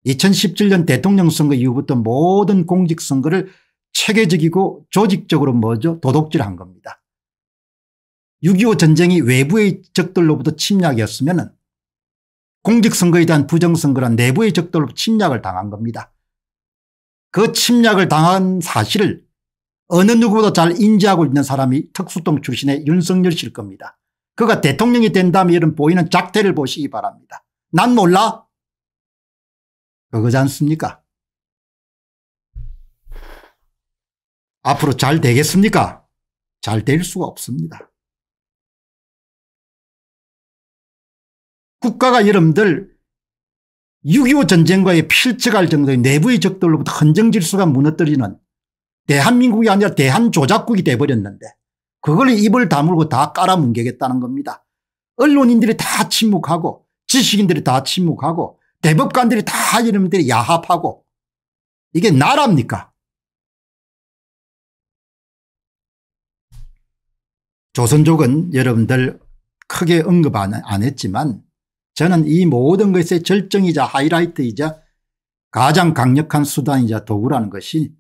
2017년 대통령 선거 이후부터 모든 공직선거를 체계적이고 조직적으로 뭐죠 도덕질한 겁니다. 6.25 전쟁이 외부의 적들로부터 침략이었으면 공직선거에 대한 부정선거란 내부의 적들로 침략을 당한 겁니다. 그 침략을 당한 사실을 어느 누구보다 잘 인지하고 있는 사람이 특수통 출신의 윤석열 씨일 겁니다. 그가 대통령이 된다면 이런 보이는 작태를 보시기 바랍니다. 난 몰라? 그거지 않습니까? 앞으로 잘 되겠습니까? 잘 될 수가 없습니다. 국가가 여러분들 6.25 전쟁과의 필적할 정도의 내부의 적들로부터 헌정질서가 무너뜨리는 대한민국이 아니라 대한조작국이 돼버렸는데 그걸 입을 다물고 다 깔아뭉개겠다는 겁니다. 언론인들이 다 침묵하고 지식인들이 다 침묵하고 대법관들이 다여러분들이 야합하고 이게 나라입니까 조선족은 여러분들 크게 언급 안, 했지만 저는 이 모든 것의 절정이자 하이라이트이자 가장 강력한 수단이자 도구라는 것이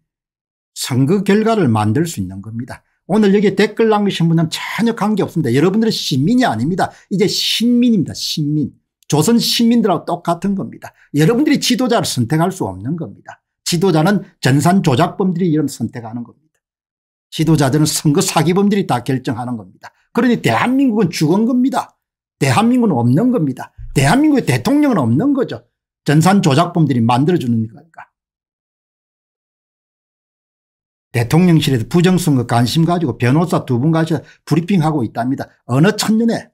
선거 결과를 만들 수 있는 겁니다. 오늘 여기 댓글 남기신 분은 전혀 관계없습니다. 여러분들은 시민이 아닙니다. 이제 신민입니다. 신민. 조선 시민들하고 똑같은 겁니다. 여러분들이 지도자를 선택할 수 없는 겁니다. 지도자는 전산 조작범들이 이런 선택하는 겁니다. 지도자들은 선거 사기범들이 다 결정하는 겁니다. 그러니 대한민국은 죽은 겁니다. 대한민국은 없는 겁니다. 대한민국의 대통령은 없는 거죠. 전산 조작범들이 만들어주는 거니까. 대통령실에서 부정선거 관심 가지고 변호사 두 분 가셔서 브리핑하고 있답니다. 어느 천년에.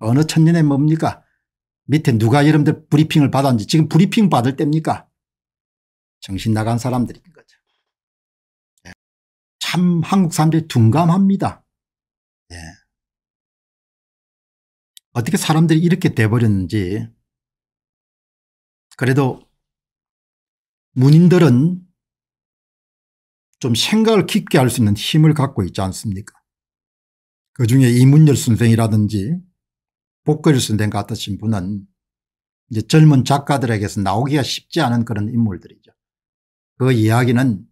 어느 천년에 뭡니까? 밑에 누가 여러분들 브리핑을 받았는지 지금 브리핑 받을 때입니까? 정신 나간 사람들인 거죠. 예. 참 한국 사람들이 둔감합니다. 예. 어떻게 사람들이 이렇게 돼버렸는지 그래도 문인들은 좀 생각을 깊게 할 수 있는 힘을 갖고 있지 않습니까 그중에 이문열 선생이라든지 복거를 선생 같으신 분은 이제 젊은 작가들에게서 나오기가 쉽지 않은 그런 인물들이죠. 그 이야기는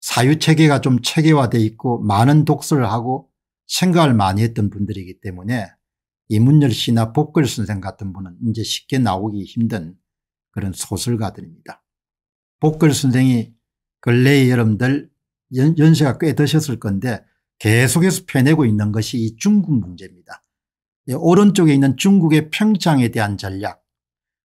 사유체계가 좀체계화되어 있고 많은 독서를 하고 생각을 많이 했던 분들이기 때문에 이문열 씨나 복글 선생 같은 분은 이제 쉽게 나오기 힘든 그런 소설가들입니다. 복글 선생이 근래의 여러분들 연, 연세가 꽤 드셨을 건데 계속해서 펴내고 있는 것이 이 중국 문제입니다. 예, 오른쪽에 있는 중국의 평창에 대한 전략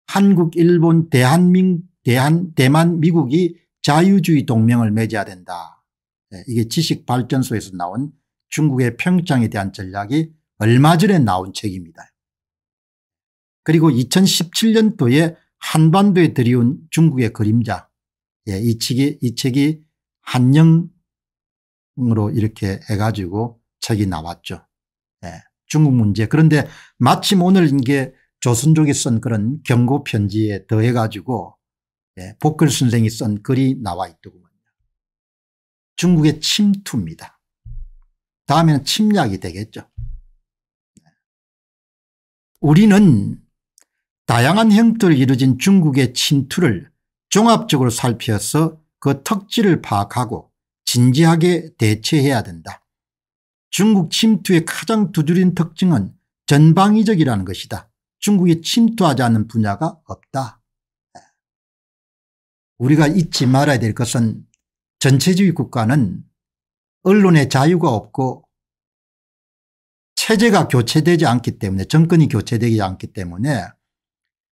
한국 일본 대한민 대한 대만 미국이 자유주의 동맹을 맺어야 된다. 예, 이게 지식발전소에서 나온 중국의 평창에 대한 전략이 얼마 전에 나온 책입니다. 그리고 2017년도에 한반도에 들이온 중국의 그림자 예, 이 책이 이 책이 한영으로 이렇게 해가지고 책이 나왔죠. 예. 중국 문제 그런데 마침 오늘 이게 조선족이 쓴 그런 경고 편지에 더해 가지고 예, 복글 선생이 쓴 글이 나와 있더군요. 중국의 침투입니다. 다음에는 침략이 되겠죠. 우리는 다양한 형태로 이루어진 중국의 침투를 종합적으로 살펴서 그턱질을 파악하고 진지하게 대처해야 된다. 중국 침투의 가장 두드린 특징은 전방위적이라는 것이다. 중국이 침투하지 않는 분야가 없다. 우리가 잊지 말아야 될 것은 전체주의 국가는 언론의 자유가 없고 체제가 교체되지 않기 때문에 정권이 교체되지 않기 때문에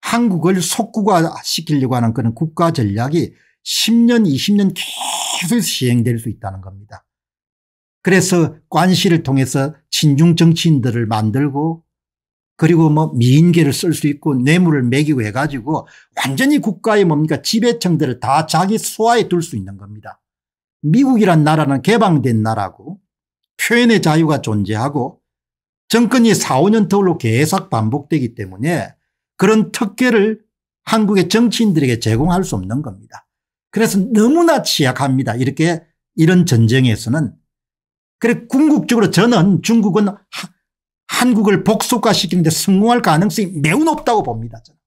한국을 속국화시키려고 하는 그런 국가 전략이 10년 20년 계속 시행될 수 있다는 겁니다. 그래서 관시를 통해서 친중 정치인들을 만들고 그리고 뭐 미인계를 쓸 수 있고 뇌물을 매기고 해가지고 완전히 국가의 뭡니까 지배층들을 다 자기 소화에 둘 수 있는 겁니다. 미국이란 나라는 개방된 나라고 표현의 자유가 존재하고 정권이 4, 5년 터울로 계속 반복되기 때문에 그런 특혜를 한국의 정치인들에게 제공할 수 없는 겁니다. 그래서 너무나 취약합니다. 이렇게 이런 전쟁에서는 그래 궁극적으로 저는 중국은 하, 한국을 복속화시키는데 성공할 가능성이 매우 높다고 봅니다. 저는.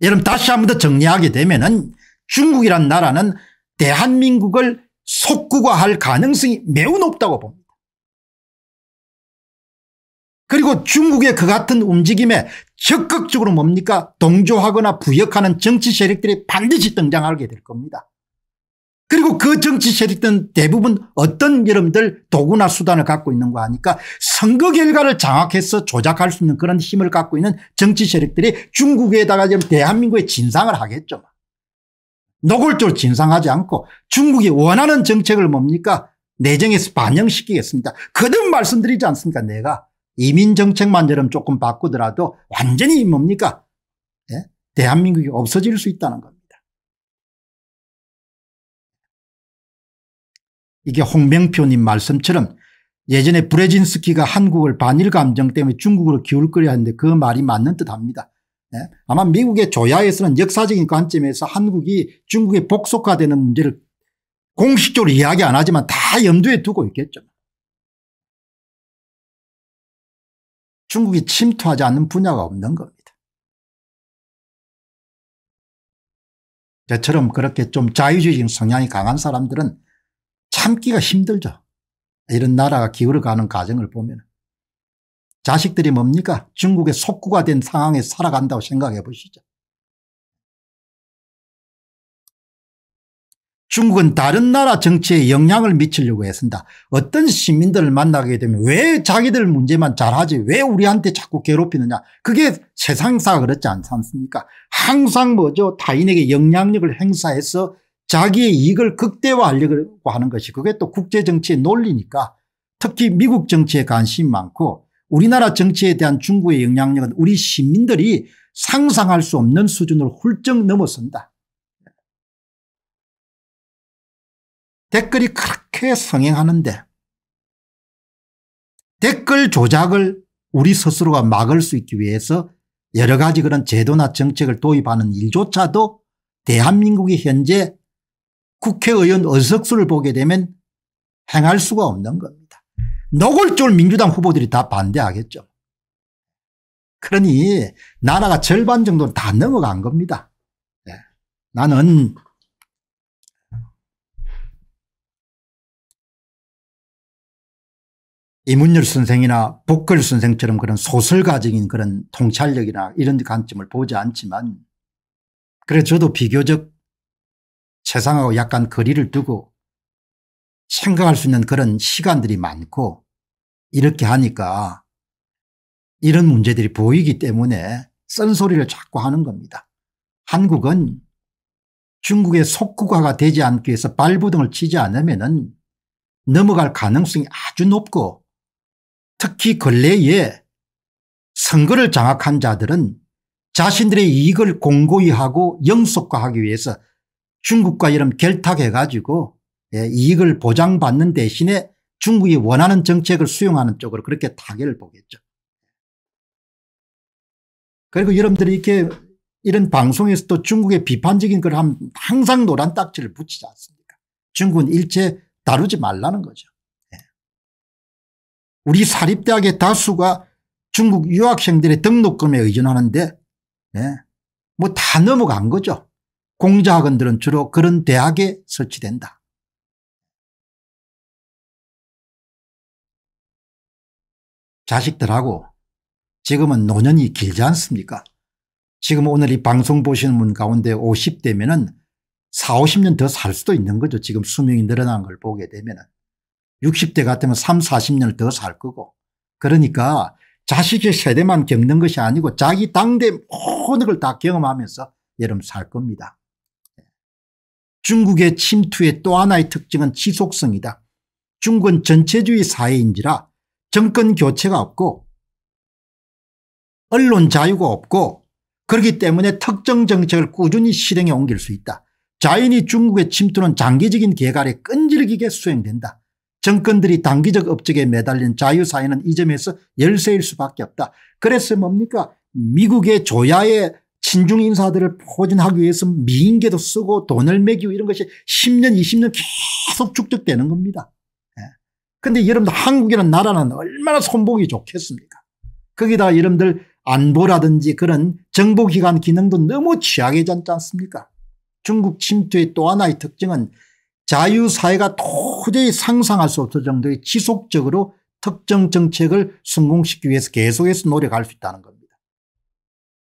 여러분 다시 한 번 더 정리하게 되면 은 중국이란 나라는 대한민국을 속국화할 가능성이 매우 높다고 봅니다. 그리고 중국의 그 같은 움직임에 적극적으로 뭡니까 동조하거나 부역하는 정치 세력들이 반드시 등장하게 될 겁니다. 그리고 그 정치 세력들은 대부분 어떤 여러분들 도구나 수단을 갖고 있는 거 아니까 선거 결과를 장악해서 조작할 수 있는 그런 힘을 갖고 있는 정치 세력들이 중국에다가 지금 대한민국에 진상을 하겠죠. 노골적으로 진상하지 않고 중국이 원하는 정책을 뭡니까 내정에서 반영시키겠습니다. 거듭 말씀드리지 않습니까 내가 이민 정책만 여러분 조금 바꾸더라도 완전히 뭡니까 예? 대한민국이 없어질 수 있다는 겁니다. 이게 홍명표님 말씀처럼 예전에 브레진스키가 한국을 반일 감정 때문에 중국으로 기울거려 하는데 그 말이 맞는 듯합니다. 네? 아마 미국의 조야에서는 역사적인 관점에서 한국이 중국에 복속화되는 문제를 공식적으로 이야기 안 하지만 다 염두에 두고 있겠죠. 중국이 침투하지 않는 분야가 없는 겁니다. 저처럼 그렇게 좀 자유주의적인 성향이 강한 사람들은 참기가 힘들죠. 이런 나라가 기울어가는 과정을 보면 자식들이 뭡니까? 중국의 속구가 된 상황에 살아간다고 생각해 보시죠. 중국은 다른 나라 정치에 영향을 미치려고 애쓴다. 어떤 시민들을 만나게 되면 왜 자기들 문제만 잘하지 왜 우리한테 자꾸 괴롭히느냐. 그게 세상사가 그렇지 않지 않습니까? 항상 뭐죠? 타인에게 영향력을 행사해서 자기의 이익을 극대화하려고 하는 것이 그게 또 국제정치의 논리니까 특히 미국 정치에 관심이 많고 우리나라 정치에 대한 중국의 영향력은 우리 시민들이 상상할 수 없는 수준을 훌쩍 넘어선다. 댓글이 그렇게 성행하는데 댓글 조작을 우리 스스로가 막을 수 있기 위해서 여러 가지 그런 제도나 정책을 도입하는 일조차도 대한민국이 현재 국회의원 의석수를 보게 되면 행할 수가 없는 겁니다. 노골적으로 민주당 후보들이 다 반대하겠죠. 그러니 나라가 절반 정도는 다 넘어간 겁니다. 네. 나는 이문열 선생이나 복걸 선생처럼 그런 소설가적인 그런 통찰력이나 이런 관점을 보지 않지만 그래 저도 비교적 세상하고 약간 거리를 두고 생각할 수 있는 그런 시간들이 많고 이렇게 하니까 이런 문제들이 보이기 때문에 쓴소리를 자꾸 하는 겁니다. 한국은 중국의 속국화가 되지 않기 위해서 발부등을 치지 않으면 넘어갈 가능성이 아주 높고 특히 근래에 선거를 장악한 자들은 자신들의 이익을 공고히 하고 영속화하기 위해서 중국과 이런 결탁해가지고 예, 이익을 보장받는 대신에 중국이 원하는 정책을 수용하는 쪽으로 그렇게 타결을 보겠죠. 그리고 여러분들이 이렇게 이런 방송에서 또 중국의 비판적인 걸 하면 항상 노란 딱지를 붙이지 않습니까? 중국은 일체 다루지 말라는 거죠. 예. 우리 사립대학의 다수가 중국 유학생들의 등록금에 의존하는데 예. 뭐다 넘어간 거죠. 공자학원들은 주로 그런 대학에 설치된다. 자식들하고 지금은 노년이 길지 않습니까 지금 오늘 이 방송 보시는 분 가운데 50대면 은 40, 50년 더 살 수도 있는 거죠. 지금 수명이 늘어난 걸 보게 되면 은 60대 같으면 3, 40년을 더 살 거고 그러니까 자식의 세대만 겪는 것이 아니고 자기 당대 모든 걸 다 경험하면서 여름 살 겁니다. 중국의 침투의 또 하나의 특징은 지속성이다. 중국은 전체주의 사회인지라 정권 교체가 없고 언론 자유가 없고 그렇기 때문에 특정 정책을 꾸준히 실행에 옮길 수 있다. 자연히 중국의 침투는 장기적인 개갈에 끈질기게 수행된다. 정권들이 단기적 업적에 매달린 자유사회는 이 점에서 열쇠일 수밖에 없다. 그래서 뭡니까 미국의 조야의 신중 인사들을 포진하기 위해서 미인계도 쓰고 돈을 매기고 이런 것이 10년 20년 계속 축적되는 겁니다. 그런데 예. 여러분들 한국이라는 나라는 얼마나 손보기 좋겠습니까 거기다 여러분들 안보라든지 그런 정보기관 기능도 너무 취약해 졌지 않습니까 중국 침투의 또 하나의 특징은 자유사회가 도저히 상상할 수 없을 정도의 지속적으로 특정 정책을 성공시키기 위해서 계속해서 노력할 수 있다는 겁니다.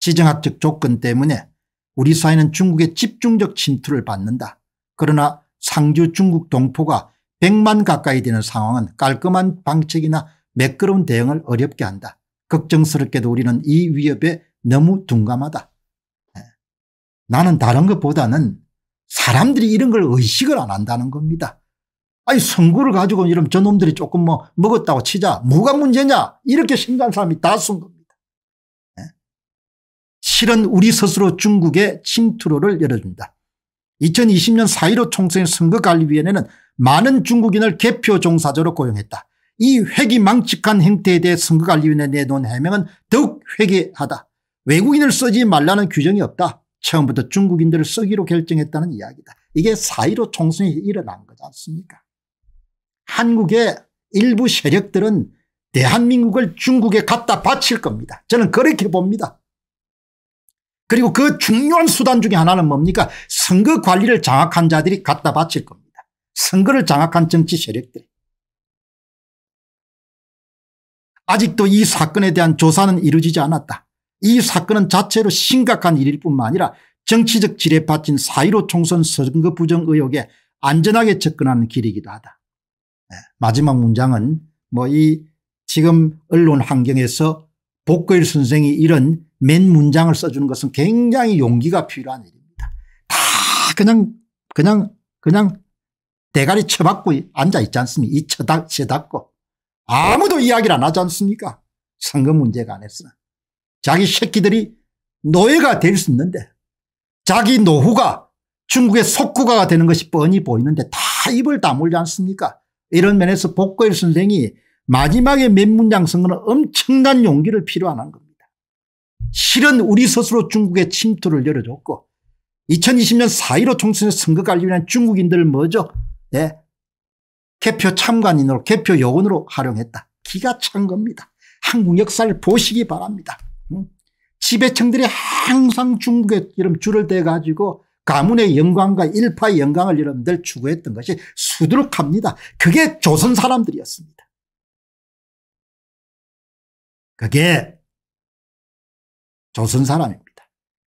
지정학적 조건 때문에 우리 사회는 중국의 집중적 침투를 받는다. 그러나 상주 중국 동포가 100만 가까이 되는 상황은 깔끔한 방책이나 매끄러운 대응을 어렵게 한다. 걱정스럽게도 우리는 이 위협에 너무 둔감하다. 예. 나는 다른 것보다는 사람들이 이런 걸 의식을 안 한다는 겁니다. 아니 선거를 가지고 이러면 저놈들이 조금 뭐 먹었다고 치자 뭐가 문제냐 이렇게 심각한 사람이 다수인 실은 우리 스스로 중국의 침투로를 열어준다. 2020년 4.15 총선 선거관리위원회는 많은 중국인을 개표 종사자로 고용했다. 이 회기망측한 행태에 대해 선거관리위원회 내놓은 해명은 더욱 회개하다. 외국인을 쓰지 말라는 규정이 없다. 처음부터 중국인들을 쓰기로 결정했다는 이야기다. 이게 4.15 총선이 일어난 거지 않습니까 한국의 일부 세력들은 대한민국을 중국에 갖다 바칠 겁니다. 저는 그렇게 봅니다. 그리고 그 중요한 수단 중에 하나는 뭡니까 선거 관리를 장악한 자들이 갖다 바칠 겁니다. 선거를 장악한 정치 세력들이. 아직도 이 사건에 대한 조사는 이루어지지 않았다. 이 사건은 자체로 심각한 일일 뿐만 아니라 정치적 질에 빠진 사1로 총선 선거 부정 의혹에 안전하게 접근하는 길이기도 하다. 네. 마지막 문장은 뭐 이 지금 언론 환경에서 복거일 선생이 이런 맨 문장을 써주는 것은 굉장히 용기가 필요한 일입니다. 다 그냥 그냥 그냥 대가리 쳐박고 앉아 있지 않습니까? 이 쳐다, 쳐닫고 아무도 이야기를 안 하지 않습니까? 선거 문제가 안에서 자기 새끼들이 노예가 될 수 있는데 자기 노후가 중국의 속국가가 되는 것이 뻔히 보이는데 다 입을 다물지 않습니까? 이런 면에서 복거일 선생이 마지막에 몇 문장 쓴 거는 엄청난 용기를 필요한 겁니다. 실은 우리 스스로 중국의 침투를 열어줬고 2020년 4.15총선에 선거 관리 위한 중국인들을 뭐죠? 예. 개표 참관인으로 개표 요원으로 활용했다. 기가 찬 겁니다. 한국 역사를 보시기 바랍니다. 응? 지배층들이 항상 중국의 이름 줄을 대가지고 가문의 영광과 일파의 영광을 여러분들 추구했던 것이 수두룩합니다. 그게 조선 사람들이었습니다. 그게 조선 사람입니다.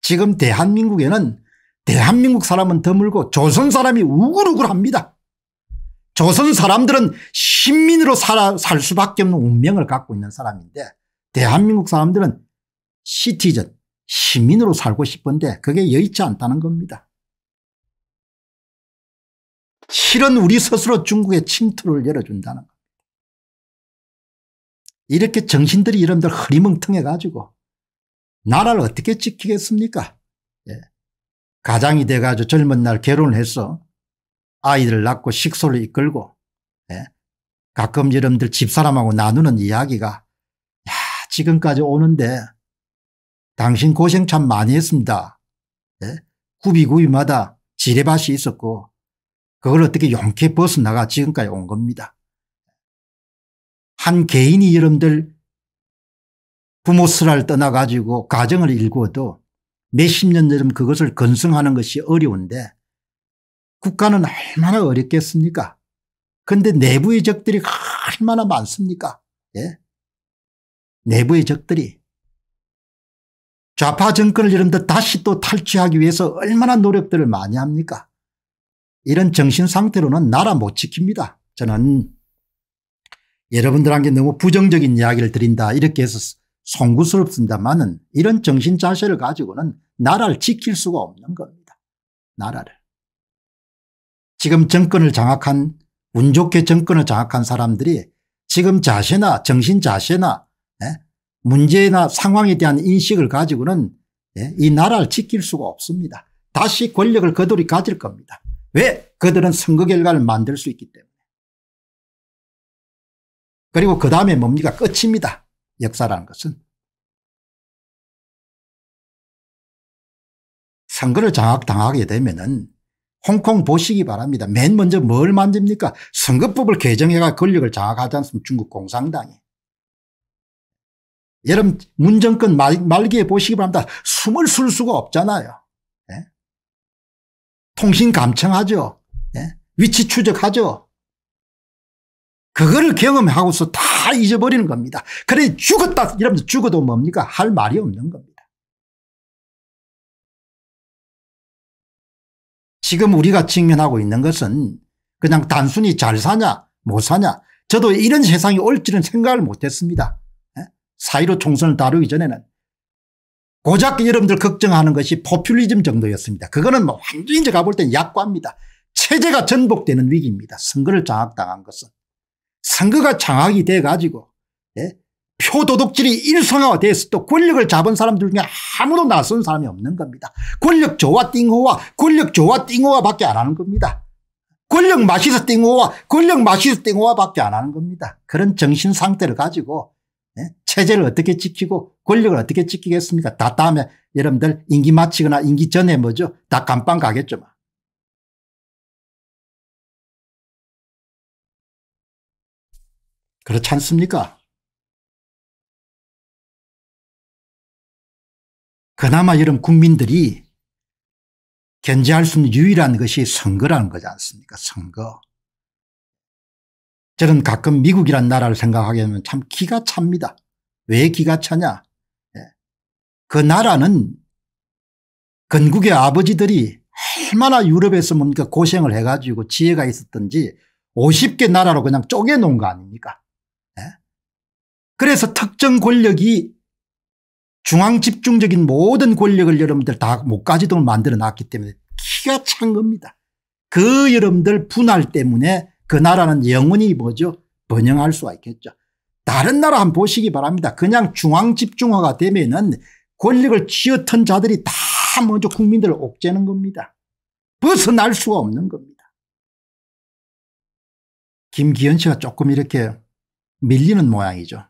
지금 대한민국에는 대한민국 사람은 드물고 조선 사람이 우글우글합니다. 조선 사람들은 신민으로 살아, 살 수밖에 없는 운명을 갖고 있는 사람인데 대한민국 사람들은 시티즌 시민으로 살고 싶은데 그게 여의치 않다는 겁니다. 실은 우리 스스로 중국의 침투를 열어준다는 겁니다. 이렇게 정신들이 이름들 흐리멍텅해 가지고 나라를 어떻게 지키겠습니까? 예. 가장이 돼가지고 젊은 날 결혼해서 아이들 낳고 식소를 이끌고 예. 가끔 여러분들 집사람하고 나누는 이야기가 야 지금까지 오는데 당신 고생 참 많이 했습니다. 예. 구비구비마다 지뢰밭이 있었고 그걸 어떻게 용케 벗어나가 지금까지 온 겁니다. 한 개인이 여러분들 부모스라를 떠나가지고 가정을 일구어도 몇십 년 전쯤 그것을 건승하는 것이 어려운데 국가는 얼마나 어렵겠습니까 그런데 내부의 적들이 얼마나 많습니까 예? 내부의 적들이 좌파 정권을 이름도 다시 또 탈취하기 위해서 얼마나 노력들을 많이 합니까 이런 정신 상태로는 나라 못 지킵니다 저는 여러분들한테 너무 부정적인 이야기를 드린다 이렇게 해서 송구스럽습니다만은 이런 정신 자세를 가지고는 나라를 지킬 수가 없는 겁니다. 나라를. 지금 정권을 장악한 운 좋게 정권을 장악한 사람들이 지금 자세나 정신 자세나 예? 문제나 상황에 대한 인식을 가지고는 예? 이 나라를 지킬 수가 없습니다. 다시 권력을 거들이 가질 겁니다. 왜? 그들은 선거 결과를 만들 수 있기 때문에. 그리고 그 다음에 뭡니까? 끝입니다. 역사라는 것은. 선거를 장악당하게 되면은 홍콩 보시기 바랍니다. 맨 먼저 뭘 만집니까? 선거법을 개정해가 권력을 장악하지 않습니까? 중국 공산당이. 여러분 문정권 말, 말기에 보시기 바랍니다. 숨을 쉴 수가 없잖아요. 예? 통신 감청하죠. 예? 위치 추적하죠. 그거를 경험하고서 다 잊어버리는 겁니다. 그래 죽었다 이러면서 죽어도 뭡니까 할 말이 없는 겁니다. 지금 우리가 직면하고 있는 것은 그냥 단순히 잘 사냐 못 사냐 저도 이런 세상이 올지는 생각을 못했습니다. 예? 사이로 총선을 다루기 전에는 고작 여러분들 걱정하는 것이 포퓰리즘 정도였습니다. 그거는 뭐 완전히 제가 볼땐 약과입니다. 체제가 전복되는 위기입니다. 선거를 장악당한 것은. 선거가 장악이 돼가지고 예? 표 도둑질이 일상화돼서 또 권력을 잡은 사람들 중에 아무도 나선 사람이 없는 겁니다. 권력 좋아 띵호와 권력 좋아 띵호와밖에 안 하는 겁니다. 권력 마시서 띵호와 권력 마시서 띵호와밖에 안 하는 겁니다. 그런 정신 상태를 가지고 예? 체제를 어떻게 지키고 권력을 어떻게 지키겠습니까? 다 다음에 여러분들 임기 마치거나 임기 전에 뭐죠? 다 감방 가겠죠. 막. 뭐. 그렇지 않습니까? 그나마 이런 국민들이 견제할 수 있는 유일한 것이 선거라는 거지 않습니까? 선거. 저는 가끔 미국이란 나라를 생각하게 되면 참 기가 찹니다. 왜 기가 차냐? 예. 그 나라는 건국의 아버지들이 얼마나 유럽에서 뭡니까 고생을 해가지고 지혜가 있었던지 50개 나라로 그냥 쪼개놓은 거 아닙니까? 그래서 특정 권력이 중앙 집중적인 모든 권력을 여러분들 다 못가지도 만들어 놨기 때문에 키가 찬 겁니다. 그 여러분들 분할 때문에 그 나라는 영원히 뭐죠? 번영할 수가 있겠죠. 다른 나라 한번 보시기 바랍니다. 그냥 중앙 집중화가 되면은 권력을 쥐어튼 자들이 다 먼저 국민들을 옥죄는 겁니다. 벗어날 수가 없는 겁니다. 김기현 씨가 조금 이렇게 밀리는 모양이죠.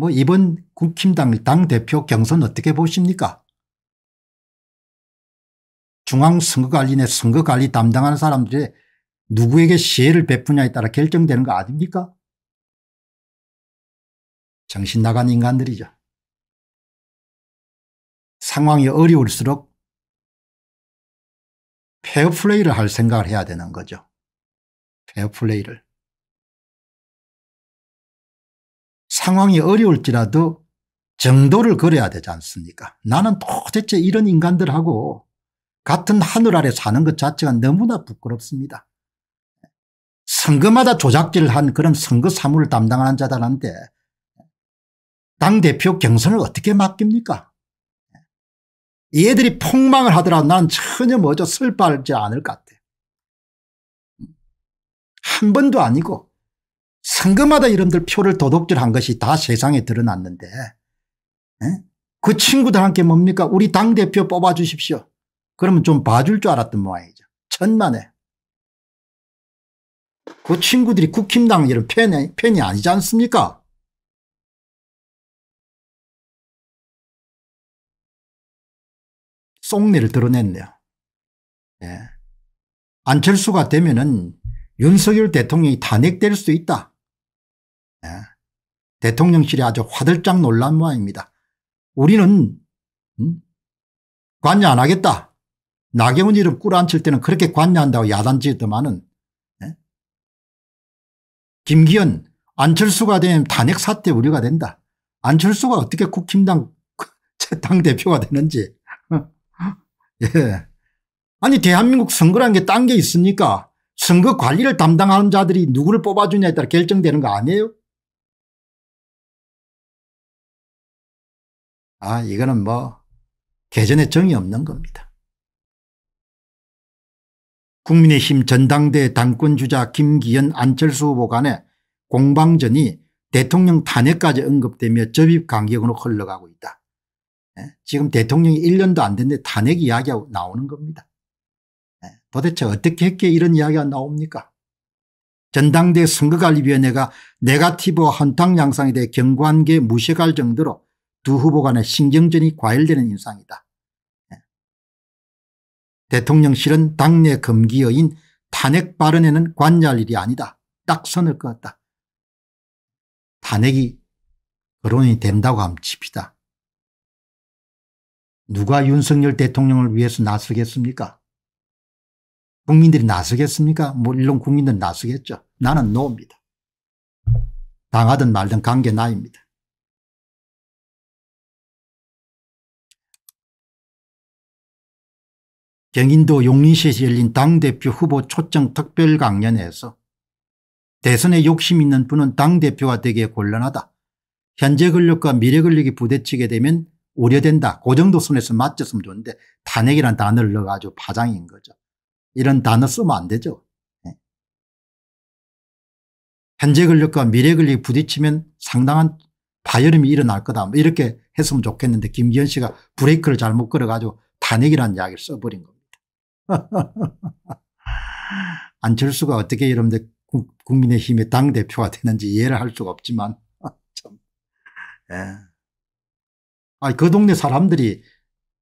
뭐 이번 국힘당 당대표 경선 어떻게 보십니까? 중앙선거관리내 선거관리 담당하는 사람들의 누구에게 시혜를 베푸냐에 따라 결정되는 거 아닙니까? 정신 나간 인간들이죠. 상황이 어려울수록 페어플레이를 할 생각을 해야 되는 거죠. 페어플레이를. 상황이 어려울지라도 정도를 그려야 되지 않습니까 나는 도대체 이런 인간들하고 같은 하늘 아래 사는 것 자체가 너무나 부끄럽습니다. 선거마다 조작질한 그런 선거 사무를 담당하는 자들한테 당대표 경선을 어떻게 맡깁니까 얘들이 폭망을 하더라도 나는 전혀 뭐죠 슬퍼지 않을 것 같아요. 한 번도 아니고 선거마다 이런들 표를 도둑질한 것이 다 세상에 드러났는데 에? 예? 그 친구들한테 뭡니까 우리 당대표 뽑아주십시오. 그러면 좀 봐줄 줄 알았던 모양이죠. 천만에. 그 친구들이 국힘당 이런 팬이, 팬이 아니지 않습니까? 쏭내를 드러냈네요. 네. 안철수가 되면은 윤석열 대통령이 탄핵될 수 있다. 네. 대통령실이 아주 화들짝 놀란 모양입니다. 우리는 음? 관여 안 하겠다. 나경원 이름 꿇어앉힐 때는 그렇게 관여한다고 야단치더만은 네? 김기현 안철수가 되면 탄핵 사태 우려가 된다. 안철수가 어떻게 국힘당 당대표가 되는지. 예. 아니 대한민국 선거라는 게 딴 게 있습니까? 선거 관리를 담당하는 자들이 누구를 뽑아주냐에 따라 결정되는 거 아니에요? 아, 이거는 뭐개전의 정이 없는 겁니다. 국민의힘 전당대 당권주자 김기현 안철수 후보 간의 공방전이 대통령 탄핵까지 언급되며 접입 간격으로 흘러가고 있다. 예? 지금 대통령이 1년도 안 됐는데 탄핵 이야기가 나오는 겁니다. 예? 도대체 어떻게 했기에 이런 이야기가 나옵니까? 전당대 선거관리위원회가 네가티브 헌탕 양상에 대해 경고한 게 무시할 정도로 두 후보 간의 신경전이 과열되는 인상이다. 예. 대통령실은 당내 금기어인 탄핵 발언에는 관여할 일이 아니다. 딱 선을 그었다. 탄핵이 거론이 된다고 하면 칩시다. 누가 윤석열 대통령을 위해서 나서겠습니까? 국민들이 나서겠습니까? 물론 뭐 국민들 나서겠죠. 나는 노입니다. 당하든 말든 관계 나입니다. 경인도 용인시에서 열린 당대표 후보 초청 특별강연회에서 대선에 욕심 있는 분은 당대표가 되기에 곤란하다. 현재 권력과 미래 권력이 부딪히게 되면 우려된다. 그 정도 선에서 맞췄으면 좋은데 탄핵이란 단어를 넣어가지고 파장인 거죠. 이런 단어 쓰면 안 되죠. 예. 현재 권력과 미래 권력이 부딪히면 상당한 파열음이 일어날 거다. 뭐 이렇게 했으면 좋겠는데 김기현 씨가 브레이크를 잘못 걸어가지고 탄핵이란는 이야기를 써버린 겁니다. 안철수가 어떻게 여러분들 국민의힘의 당대표가 되는지 이해를 할 수가 없지만 참. 예. 아, 그 동네 사람들이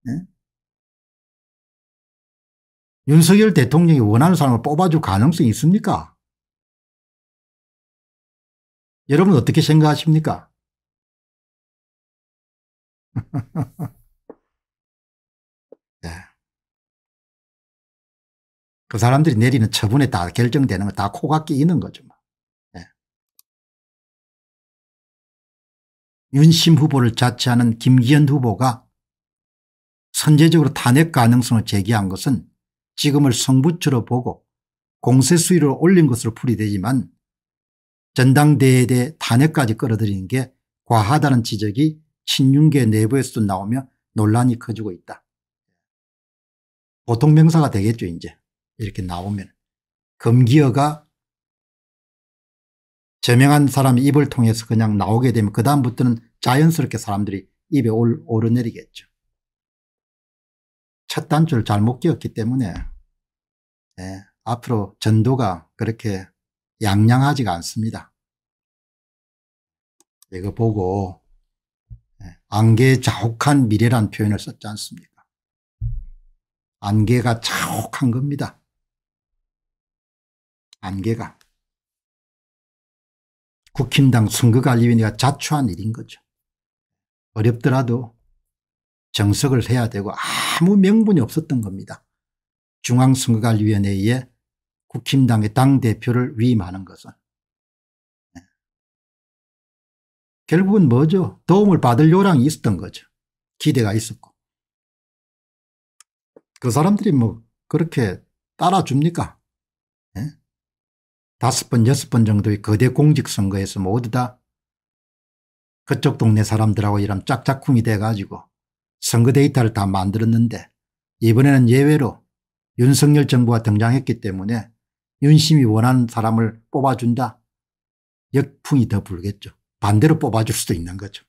예? 윤석열 대통령이 원하는 사람을 뽑아줄 가능성이 있습니까? 여러분 어떻게 생각하십니까? 그 사람들이 내리는 처분에 다 결정되는 거 다 코가 끼이는 거죠. 네. 윤심 후보를 자처하는 김기현 후보가 선제적으로 탄핵 가능성을 제기한 것은 지금을 성부처로 보고 공세 수위를 올린 것으로 풀이되지만 전당대회에 대해 탄핵까지 끌어들이는 게 과하다는 지적이 친윤계 내부에서도 나오며 논란이 커지고 있다. 보통 명사가 되겠죠 이제. 이렇게 나오면 금기어가 저명한 사람의 입을 통해서 그냥 나오게 되면 그 다음부터는 자연스럽게 사람들이 입에 오르내리겠죠. 첫 단추를 잘못 끼었기 때문에 네, 앞으로 전도가 그렇게 양양하지가 않습니다. 이거 보고 예, 안개 자욱한 미래란 표현을 썼지 않습니까? 안개가 자욱한 겁니다. 안개가 국힘당 선거관리위원회가 자초한 일인 거죠. 어렵더라도 정석을 해야 되고 아무 명분이 없었던 겁니다. 중앙선거관리위원회에 국힘당의 당대표를 위임하는 것은. 네. 결국은 뭐죠? 도움을 받을 요량이 있었던 거죠. 기대가 있었고. 그 사람들이 뭐 그렇게 따라줍니까? 다섯 번 여섯 번 정도의 거대 공직선거에서 모두 다 그쪽 동네 사람들하고 이런 짝짝꿍이 돼가지고 선거 데이터를 다 만들었는데 이번에는 예외로 윤석열 정부가 등장했기 때문에 윤심이 원하는 사람을 뽑아준다. 역풍이 더 불겠죠. 반대로 뽑아줄 수도 있는 거죠.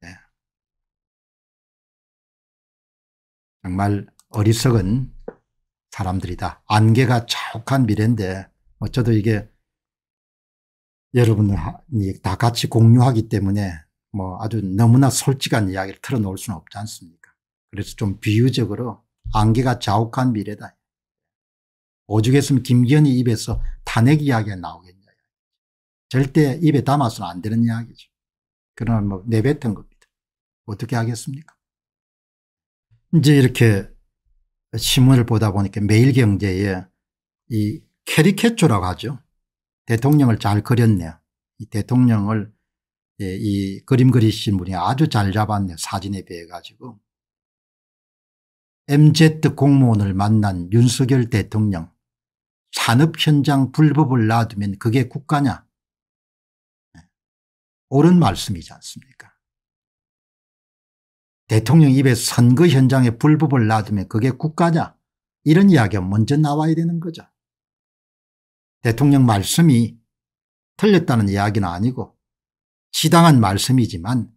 네. 정말 어리석은 사람들이다. 안개가 자욱한 미래인데 뭐 저도 이게 여러분이 다 같이 공유하기 때문에 뭐 아주 너무나 솔직한 이야기를 틀어놓을 수는 없지 않습니까 그래서 좀 비유적으로 안개가 자욱한 미래다. 오죽했으면 김기현이 입에서 탄핵 이야기가 나오겠냐. 절대 입에 담아서는 안 되는 이야기죠. 그러나 뭐 내뱉은 겁니다. 어떻게 하겠습니까 이제 이렇게 신문을 보다 보니까 매일경제에 이 캐리케처라고 하죠. 대통령을 잘 그렸네요. 이 대통령을 예, 이 그림 그리신 분이 아주 잘 잡았네요. 사진에 비해 가지고. MZ 공무원을 만난 윤석열 대통령 산업 현장 불법을 놔두면 그게 국가냐. 예. 옳은 말씀이지 않습니까 대통령 입에 선거 현장에 불법을 놔두면 그게 국가냐 이런 이야기가 먼저 나와야 되는 거죠. 대통령 말씀이 틀렸다는 이야기는 아니고 시당한 말씀이지만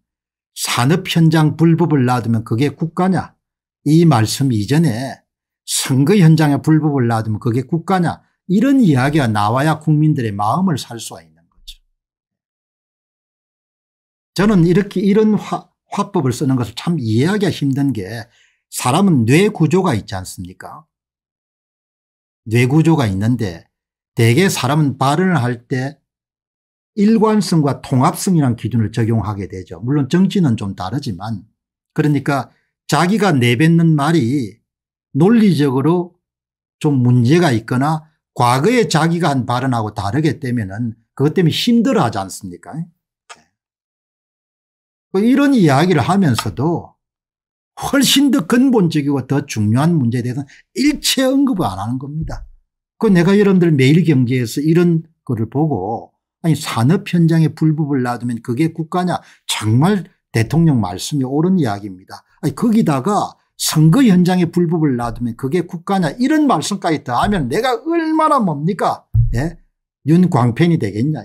산업 현장 불법을 놔두면 그게 국가냐 이 말씀 이전에 선거 현장에 불법을 놔두면 그게 국가냐 이런 이야기가 나와야 국민들의 마음을 살 수가 있는 거죠. 저는 이렇게 이런 화, 화법을 쓰는 것을 참 이해하기가 힘든 게 사람은 뇌 구조가 있지 않습니까? 뇌 구조가 있는데 대개 사람은 발언을 할 때 일관성과 통합성이란 기준을 적용하게 되죠. 물론 정치는 좀 다르지만 그러니까 자기가 내뱉는 말이 논리적으로 좀 문제가 있거나 과거에 자기가 한 발언하고 다르게 되면은 그것 때문에 힘들어 하지 않습니까? 뭐 이런 이야기를 하면서도 훨씬 더 근본적이고 더 중요한 문제에 대해서는 일체 언급을 안 하는 겁니다. 그 내가 여러분들 매일 경제에서 이런 거를 보고 아니 산업 현장에 불법을 놔두면 그게 국가냐 정말 대통령 말씀이 옳은 이야기입니다. 아니 거기다가 선거 현장에 불법을 놔두면 그게 국가냐 이런 말씀까지 더하면 내가 얼마나 뭡니까 예? 윤광팬이 되겠냐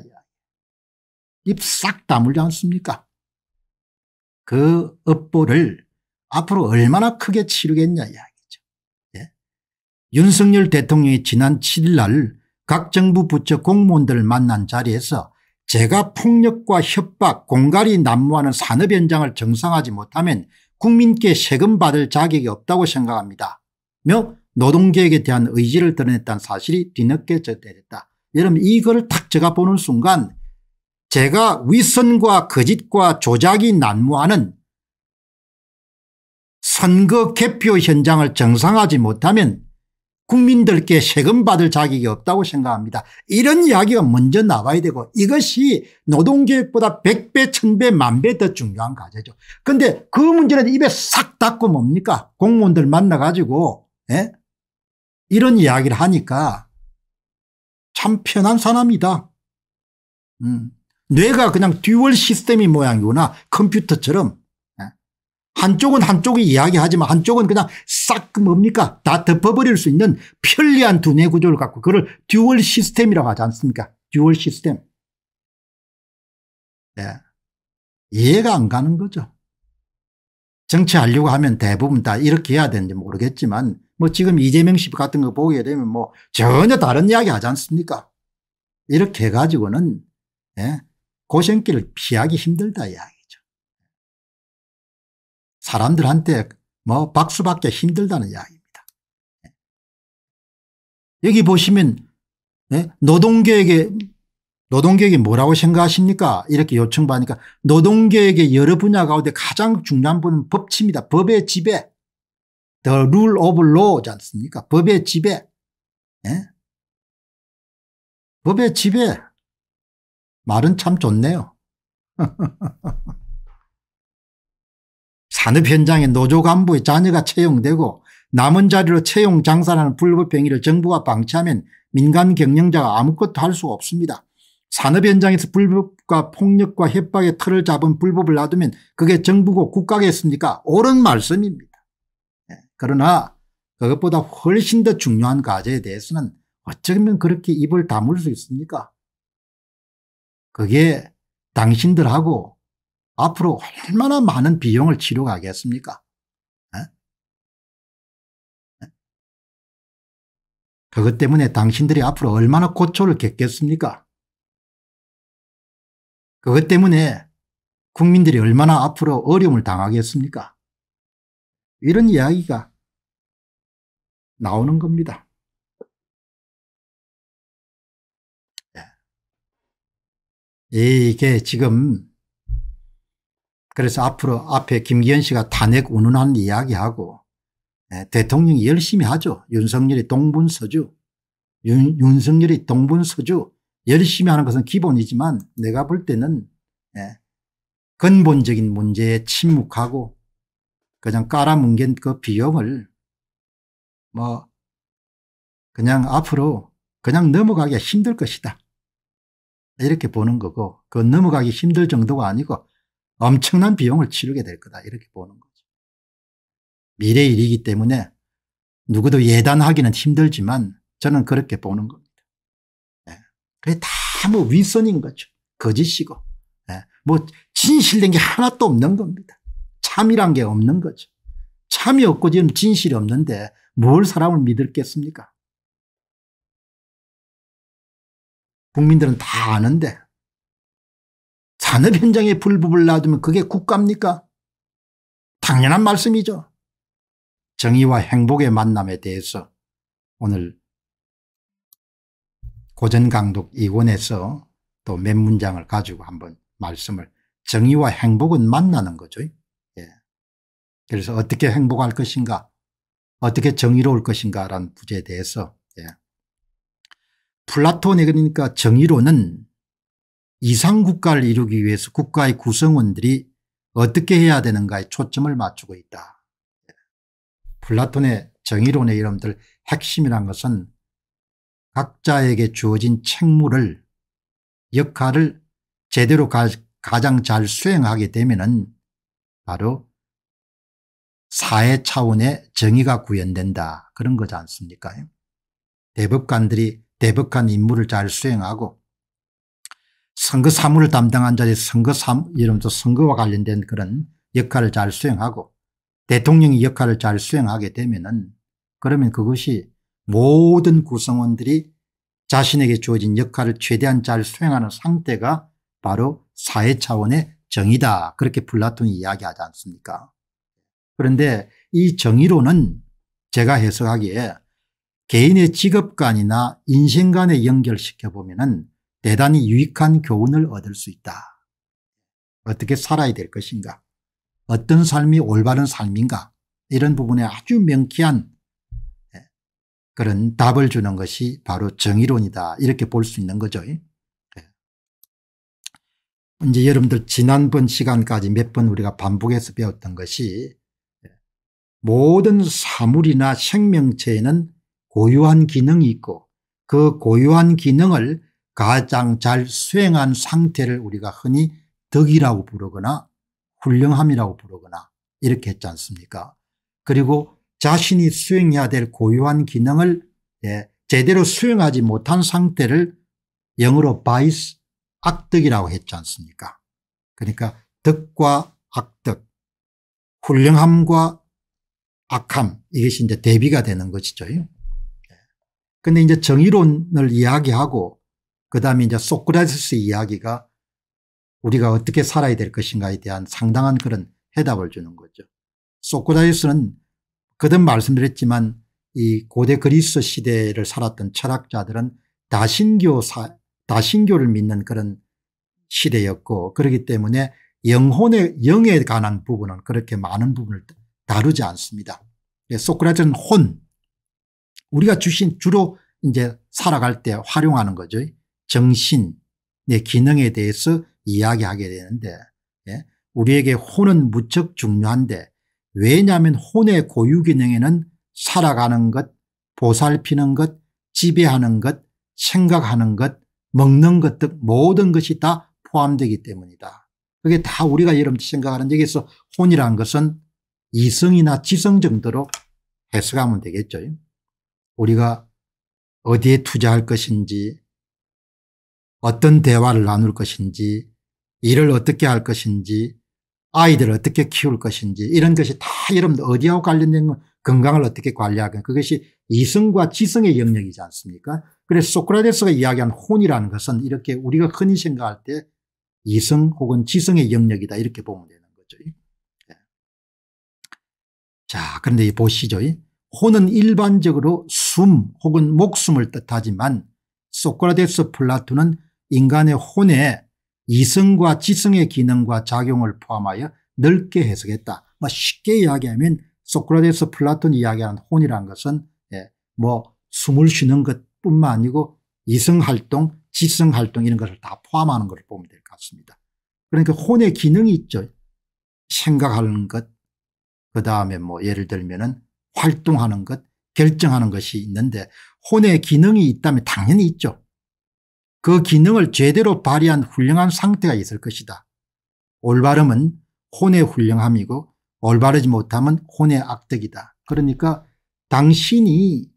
입싹 다물지 않습니까 그 업보를 앞으로 얼마나 크게 치르겠냐 이야기죠. 예. 윤석열 대통령이 지난 7일 날 각 정부 부처 공무원들을 만난 자리에서 제가 폭력과 협박 공갈이 난무하는 산업 현장을 정상하지 못하면 국민께 세금 받을 자격이 없다고 생각합니다. 며 노동계획에 대한 의지를 드러냈다는 사실이 뒤늦게 전대됐다 여러분 이걸 탁 제가 보는 순간 제가 위선과 거짓과 조작이 난무하는 선거 개표 현장을 정상하지 못하면 국민들께 세금 받을 자격이 없다고 생각합니다. 이런 이야기가 먼저 나가야 되고 이것이 노동계획보다 100배, 1000배, 만 배 더 중요한 과제죠. 그런데 그 문제는 입에 싹 닫고 뭡니까? 공무원들 만나가지고 에? 예? 이런 이야기를 하니까 참 편한 사람이다. 음. 뇌가 그냥 듀얼 시스템이 모양이구나 컴퓨터처럼 예. 한쪽은 한쪽이 이야기하지만 한쪽은 그냥 싹 그 뭡니까 다 덮어버릴 수 있는 편리한 두뇌 구조를 갖고 그걸 듀얼 시스템이라고 하지 않습니까 듀얼 시스템 네. 이해가 안 가는 거죠 정치하려고 하면 대부분 다 이렇게 해야 되는지 모르겠지만 뭐 지금 이재명 씨 같은 거 보게 되면 뭐 전혀 다른 이야기 하지 않습니까 이렇게 해가지고는 예? 고생길을 피하기 힘들다 이야기죠. 사람들한테 뭐 박수 받기 힘들다는 이야기입니다. 예. 여기 보시면 네? 노동계에게 노동계획이 뭐라고 생각하십니까 이렇게 요청받으니까 노동계획의 여러 분야 가운데 가장 중요한 분은 법치입니다. 법의 지배. The rule of law지 않습니까? 법의 지배. 예? 법의 지배. 말은 참 좋네요. 산업 현장에 노조 간부의 자녀가 채용되고 남은 자리로 채용 장사라는 불법 행위를 정부가 방치하면 민간 경영자가 아무것도 할 수가 없습니다. 산업 현장에서 불법과 폭력과 협박의 틀을 잡은 불법을 놔두면 그게 정부고 국가겠습니까 옳은 말씀입니다. 예, 그러나 그것보다 훨씬 더 중요한 과제에 대해서는 어쩌면 그렇게 입을 다물 수 있습니까 그게 당신들하고 앞으로 얼마나 많은 비용을 치료 하겠습니까 그것 때문에 당신들이 앞으로 얼마나 고초를 겪겠습니까? 그것 때문에 국민들이 얼마나 앞으로 어려움을 당하겠습니까? 이런 이야기가 나오는 겁니다. 이게 지금 그래서 앞으로 앞에 김기현 씨가 탄핵 운운한 이야기하고 네, 대통령이 열심히 하죠. 윤석열이 동분서주 윤, 윤석열이 동분서주 열심히 하는 것은 기본이지만 내가 볼 때는 네, 근본적인 문제에 침묵하고 그냥 깔아뭉갠 그 비용을 뭐 그냥 앞으로 그냥 넘어가기가 힘들 것이다. 네, 이렇게 보는 거고 그 넘어가기 힘들 정도가 아니고 엄청난 비용을 치르게 될 거다 이렇게 보는 거죠. 미래 일이기 때문에 누구도 예단하기는 힘들지만 저는 그렇게 보는 겁니다. 예. 그게 다뭐 윗선인 거죠. 거짓이고 예. 뭐 진실된 게 하나도 없는 겁니다. 참이란 게 없는 거죠. 참이 없고 지금 진실이 없는데 뭘 사람을 믿겠습니까? 국민들은 다 아는데 산업 현장에 불법을 놔두면 그게 국가입니까? 당연한 말씀이죠. 정의와 행복의 만남에 대해서 오늘 고전강독 이권에서 또 몇 문장을 가지고 한번 말씀을 정의와 행복은 만나는 거죠. 예. 그래서 어떻게 행복할 것인가 어떻게 정의로울 것인가라는 부제에 대해서 플라톤의 그러니까 정의로는 이상국가를 이루기 위해서 국가의 구성원들이 어떻게 해야 되는가에 초점을 맞추고 있다. 플라톤의 정의론의 이름들 핵심이란 것은 각자에게 주어진 책무를 역할을 제대로 가, 가장 잘 수행하게 되면 은 바로 사회 차원의 정의가 구현된다 그런 거지 않습니까 대법관들이 대북한 임무를 잘 수행하고 선거 사무를 담당한 자리 선거 사무, 이러면서 선거와 관련된 그런 역할을 잘 수행하고 대통령의 역할을 잘 수행하게 되면은 그러면 그것이 모든 구성원들이 자신에게 주어진 역할을 최대한 잘 수행하는 상태가 바로 사회 차원의 정의다. 그렇게 플라톤이 이야기하지 않습니까? 그런데 이 정의로는 제가 해석하기에 개인의 직업관이나 인생관에 연결시켜 보면 대단히 유익한 교훈을 얻을 수 있다. 어떻게 살아야 될 것인가 어떤 삶이 올바른 삶인가 이런 부분에 아주 명쾌한 예, 그런 답을 주는 것이 바로 정의론이다 이렇게 볼 수 있는 거죠. 예. 이제 여러분들 지난번 시간까지 몇 번 우리가 반복해서 배웠던 것이 예, 모든 사물이나 생명체에는 고유한 기능이 있고 그 고유한 기능을 가장 잘 수행한 상태를 우리가 흔히 덕이라고 부르거나 훌륭함이라고 부르거나 이렇게 했지 않습니까 그리고 자신이 수행해야 될 고유한 기능을 예, 제대로 수행하지 못한 상태를 영어로 바이스 악덕이라고 했지 않습니까 그러니까 덕과 악덕 훌륭함과 악함 이것이 이제 대비가 되는 것이죠 근데 이제 정의론을 이야기하고 그다음에 이제 소크라테스 이야기가 우리가 어떻게 살아야 될 것인가에 대한 상당한 그런 해답을 주는 거죠. 소크라테스는 그든 말씀드렸지만 이 고대 그리스 시대를 살았던 철학자들은 다신교 사, 다신교를 믿는 그런 시대였고 그렇기 때문에 영혼의 영에 관한 부분은 그렇게 많은 부분을 다루지 않습니다. 소크라테스는 혼 우리가 주신 주로 이제 살아갈 때 활용하는 거죠. 정신, 내 기능에 대해서 이야기하게 되는데 예? 우리에게 혼은 무척 중요한데 왜냐하면 혼의 고유 기능에는 살아가는 것, 보살피는 것, 지배하는 것, 생각하는 것, 먹는 것 등 모든 것이 다 포함되기 때문이다. 그게 다 우리가 여러분 생각하는 여기서 혼이라는 것은 이성이나 지성 정도로 해석하면 되겠죠. 우리가 어디에 투자할 것인지 어떤 대화를 나눌 것인지 일을 어떻게 할 것인지 아이들을 어떻게 키울 것인지 이런 것이 다 여러분들 어디하고 관련된 건 건강을 어떻게 관리하건 그것이 이성과 지성의 영역이지 않습니까 그래서 소크라테스가 이야기한 혼이라는 것은 이렇게 우리가 흔히 생각할 때 이성 혹은 지성의 영역이다 이렇게 보면 되는 거죠. 예. 자 그런데 보시죠. 호는 일반적으로 숨 혹은 목숨을 뜻하지만 소크라테스 플라톤은 인간의 혼에 이성과 지성의 기능과 작용을 포함하여 넓게 해석했다. 뭐 쉽게 이야기하면 소크라테스 플라톤이 이야기하는 혼이란 것은 예, 뭐 숨을 쉬는 것뿐만 아니고 이성활동 지성활동 이런 것을 다 포함하는 것을 보면 될 것 같습니다. 그러니까 혼의 기능이 있죠. 생각하는 것, 그 다음에 뭐 예를 들면 은 활동하는 것 결정하는 것이 있는데 혼의 기능이 있다면 당연히 있죠. 그 기능을 제대로 발휘한 훌륭한 상태가 있을 것이다. 올바름은 혼의 훌륭함이고 올바르지 못하면 혼의 악덕이다. 그러니까 당신이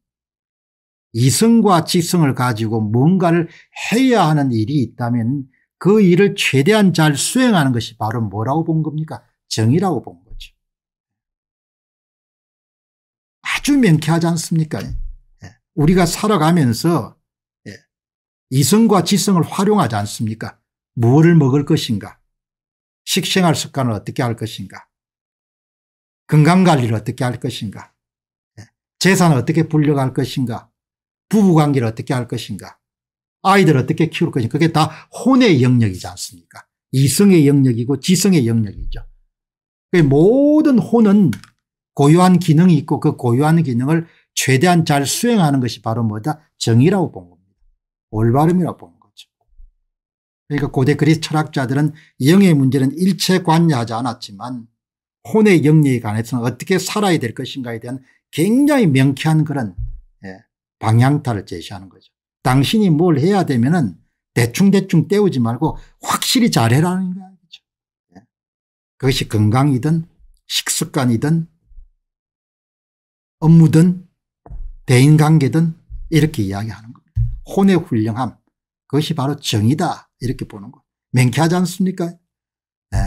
이성과 지성을 가지고 뭔가를 해야 하는 일이 있다면 그 일을 최대한 잘 수행하는 것이 바로 뭐라고 본 겁니까? 정의라고 본 거예요. 주 명쾌하지 않습니까? 예. 우리가 살아가면서 예, 이성과 지성을 활용하지 않습니까? 무엇을 먹을 것인가? 식생활 습관을 어떻게 할 것인가? 건강관리를 어떻게 할 것인가? 예, 재산을 어떻게 불려갈 것인가? 부부관계를 어떻게 할 것인가? 아이들 어떻게 키울 것인가? 그게 다 혼의 영역이지 않습니까? 이성의 영역이고 지성의 영역이죠. 모든 혼은 고유한 기능이 있고 그 고유한 기능을 최대한 잘 수행하는 것이 바로 뭐다? 정의라고 본 겁니다. 올바름이라고 본 거죠. 그러니까 고대 그리스 철학자들은 영의 문제는 일체 관여하지 않았지만 혼의 영리에 관해서는 어떻게 살아야 될 것인가에 대한 굉장히 명쾌한 그런 예, 방향타를 제시하는 거죠. 당신이 뭘 해야 되면은 대충대충 때우지 말고 확실히 잘해라는 거죠. 예. 그것이 건강이든 식습관이든 업무든 대인관계든 이렇게 이야기하는 겁니다. 혼의 훌륭함 그것이 바로 정의다 이렇게 보는 거 맹쾌하지 않습니까? 네.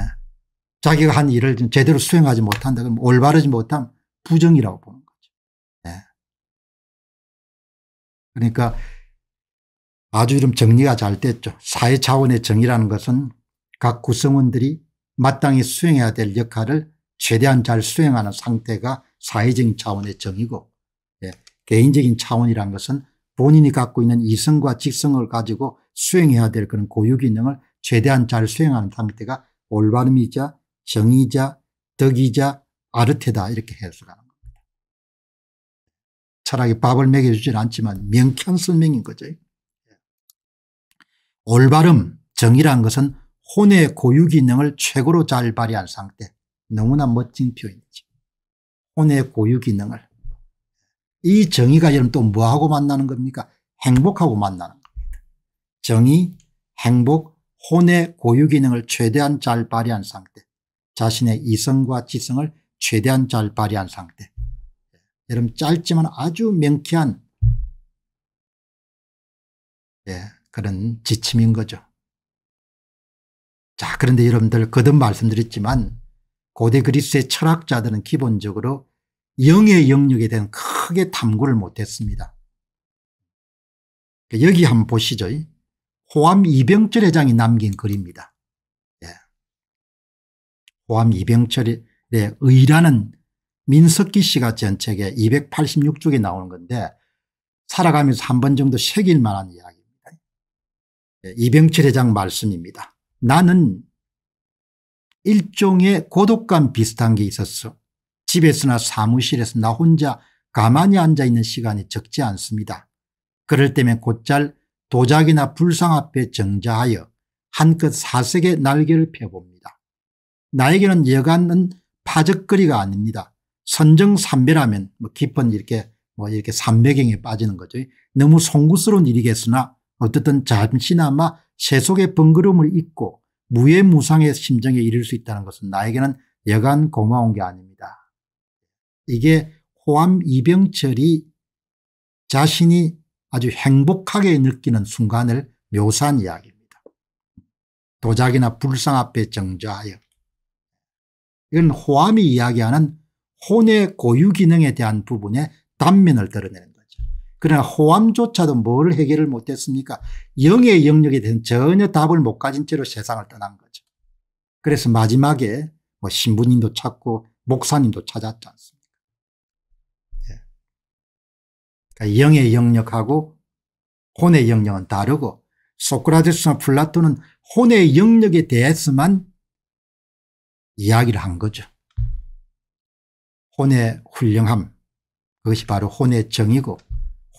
자기가 한 일을 제대로 수행하지 못한다 그러면 올바르지 못함 부정이라고 보는 거죠. 네. 그러니까 아주 좀 정리가 잘 됐죠. 사회 차원의 정의라는 것은 각 구성원들이 마땅히 수행해야 될 역할을 최대한 잘 수행하는 상태가 사회적인 차원의 정이고 예. 개인적인 차원이란 것은 본인이 갖고 있는 이성과 직성을 가지고 수행해야 될 그런 고유기능을 최대한 잘 수행하는 상태가 올바름이자 정의자 덕이자 아르테다 이렇게 해석하는 겁니다. 철학이 밥을 먹여주진 않지만 명쾌한 설명인 거죠. 예. 올바름 정의란 것은 혼의 고유기능을 최고로 잘 발휘한 상태 너무나 멋진 표현이죠. 혼의 고유 기능을. 이 정의가 여러분 또 뭐하고 만나는 겁니까? 행복하고 만나는 겁니다. 정의, 행복, 혼의 고유 기능을 최대한 잘 발휘한 상태. 자신의 이성과 지성을 최대한 잘 발휘한 상태. 여러분 짧지만 아주 명쾌한 예, 그런 지침인 거죠. 자 그런데 여러분들 거듭 말씀드렸지만 고대 그리스의 철학자들은 기본적으로 영의 영역에 대한 크게 탐구를 못했습니다. 그러니까 여기 한번 보시죠. 호암 이병철 회장이 남긴 글입니다. 예. 호암 이병철의 의라는 민석기 씨가 전책에 286쪽에 나오는 건데 살아가면서 한 번 정도 새길 만한 이야기입니다. 예. 이병철 회장 말씀입니다. 나는 일종의 고독감 비슷한 게 있었어. 집에서나 사무실에서 나 혼자 가만히 앉아 있는 시간이 적지 않습니다. 그럴 때면 곧잘 도자기나 불상 앞에 정자하여 한껏 사색의 날개를 펴봅니다. 나에게는 여간은 파적거리가 아닙니다. 선정삼배라면 뭐 깊은 이렇게 뭐 이렇게 삼배경에 빠지는 거죠. 너무 송구스러운 일이겠으나 어쨌든 잠시나마 세속의 번거로움을 잊고 무예무상의 심정에 이를 수 있다는 것은 나에게는 여간 고마운 게 아닙니다. 이게 호암 이병철이 자신이 아주 행복하게 느끼는 순간을 묘사한 이야기입니다. 도자기나 불상 앞에 정자하여 이건 호암이 이야기하는 혼의 고유 기능에 대한 부분의 단면을 드러내는 그러나 호암조차도 뭘 해결을 못했습니까? 영의 영역에 대해서 전혀 답을 못 가진 채로 세상을 떠난 거죠. 그래서 마지막에 뭐 신부님도 찾고 목사님도 찾았지 않습니까? 예. 그러니까 영의 영역하고 혼의 영역은 다르고 소크라테스나 플라톤은 혼의 영역에 대해서만 이야기를 한 거죠. 혼의 훌륭함 그것이 바로 혼의 정이고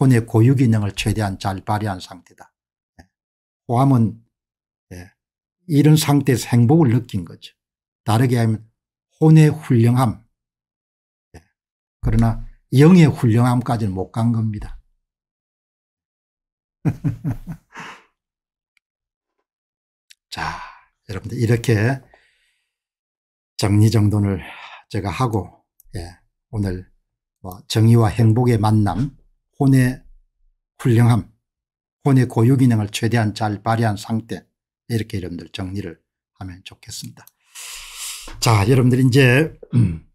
혼의 고유기능을 최대한 잘 발휘한 상태다. 호암은 예. 예, 이런 상태에서 행복을 느낀 거죠. 다르게 하면 혼의 훌륭함. 예. 그러나 영의 훌륭함까지는 못 간 겁니다. 자, 여러분들 이렇게 정리정돈을 제가 하고 예, 오늘 뭐 정의와 행복의 만남 혼의 훌륭함, 혼의 고유 기능을 최대한 잘 발휘한 상태 이렇게 여러분들 정리를 하면 좋겠습니다. 자, 여러분들 이제 음,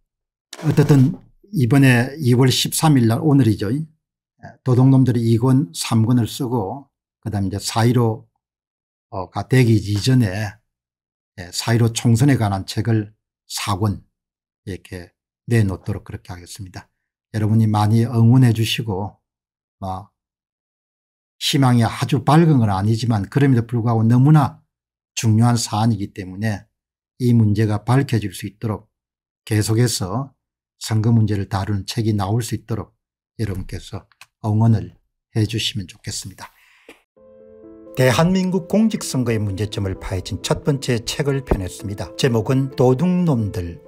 어쨌든 이번에 2월 13일 날 오늘이죠. 도둑놈들이 2권, 3권을 쓰고 그다음에 이제 4.15가 되기 이전에 4.15 예, 총선에 관한 책을 4권 이렇게 내놓도록 그렇게 하겠습니다. 여러분이 많이 응원해 주시고 뭐 희망이 아주 밝은 건 아니지만 그럼에도 불구하고 너무나 중요한 사안이기 때문에 이 문제가 밝혀질 수 있도록 계속해서 선거 문제를 다루는 책이 나올 수 있도록 여러분께서 응원을 해 주시면 좋겠습니다. 대한민국 공직선거의 문제점을 파헤친 첫 번째 책을 펴냈습니다. 제목은 도둑놈들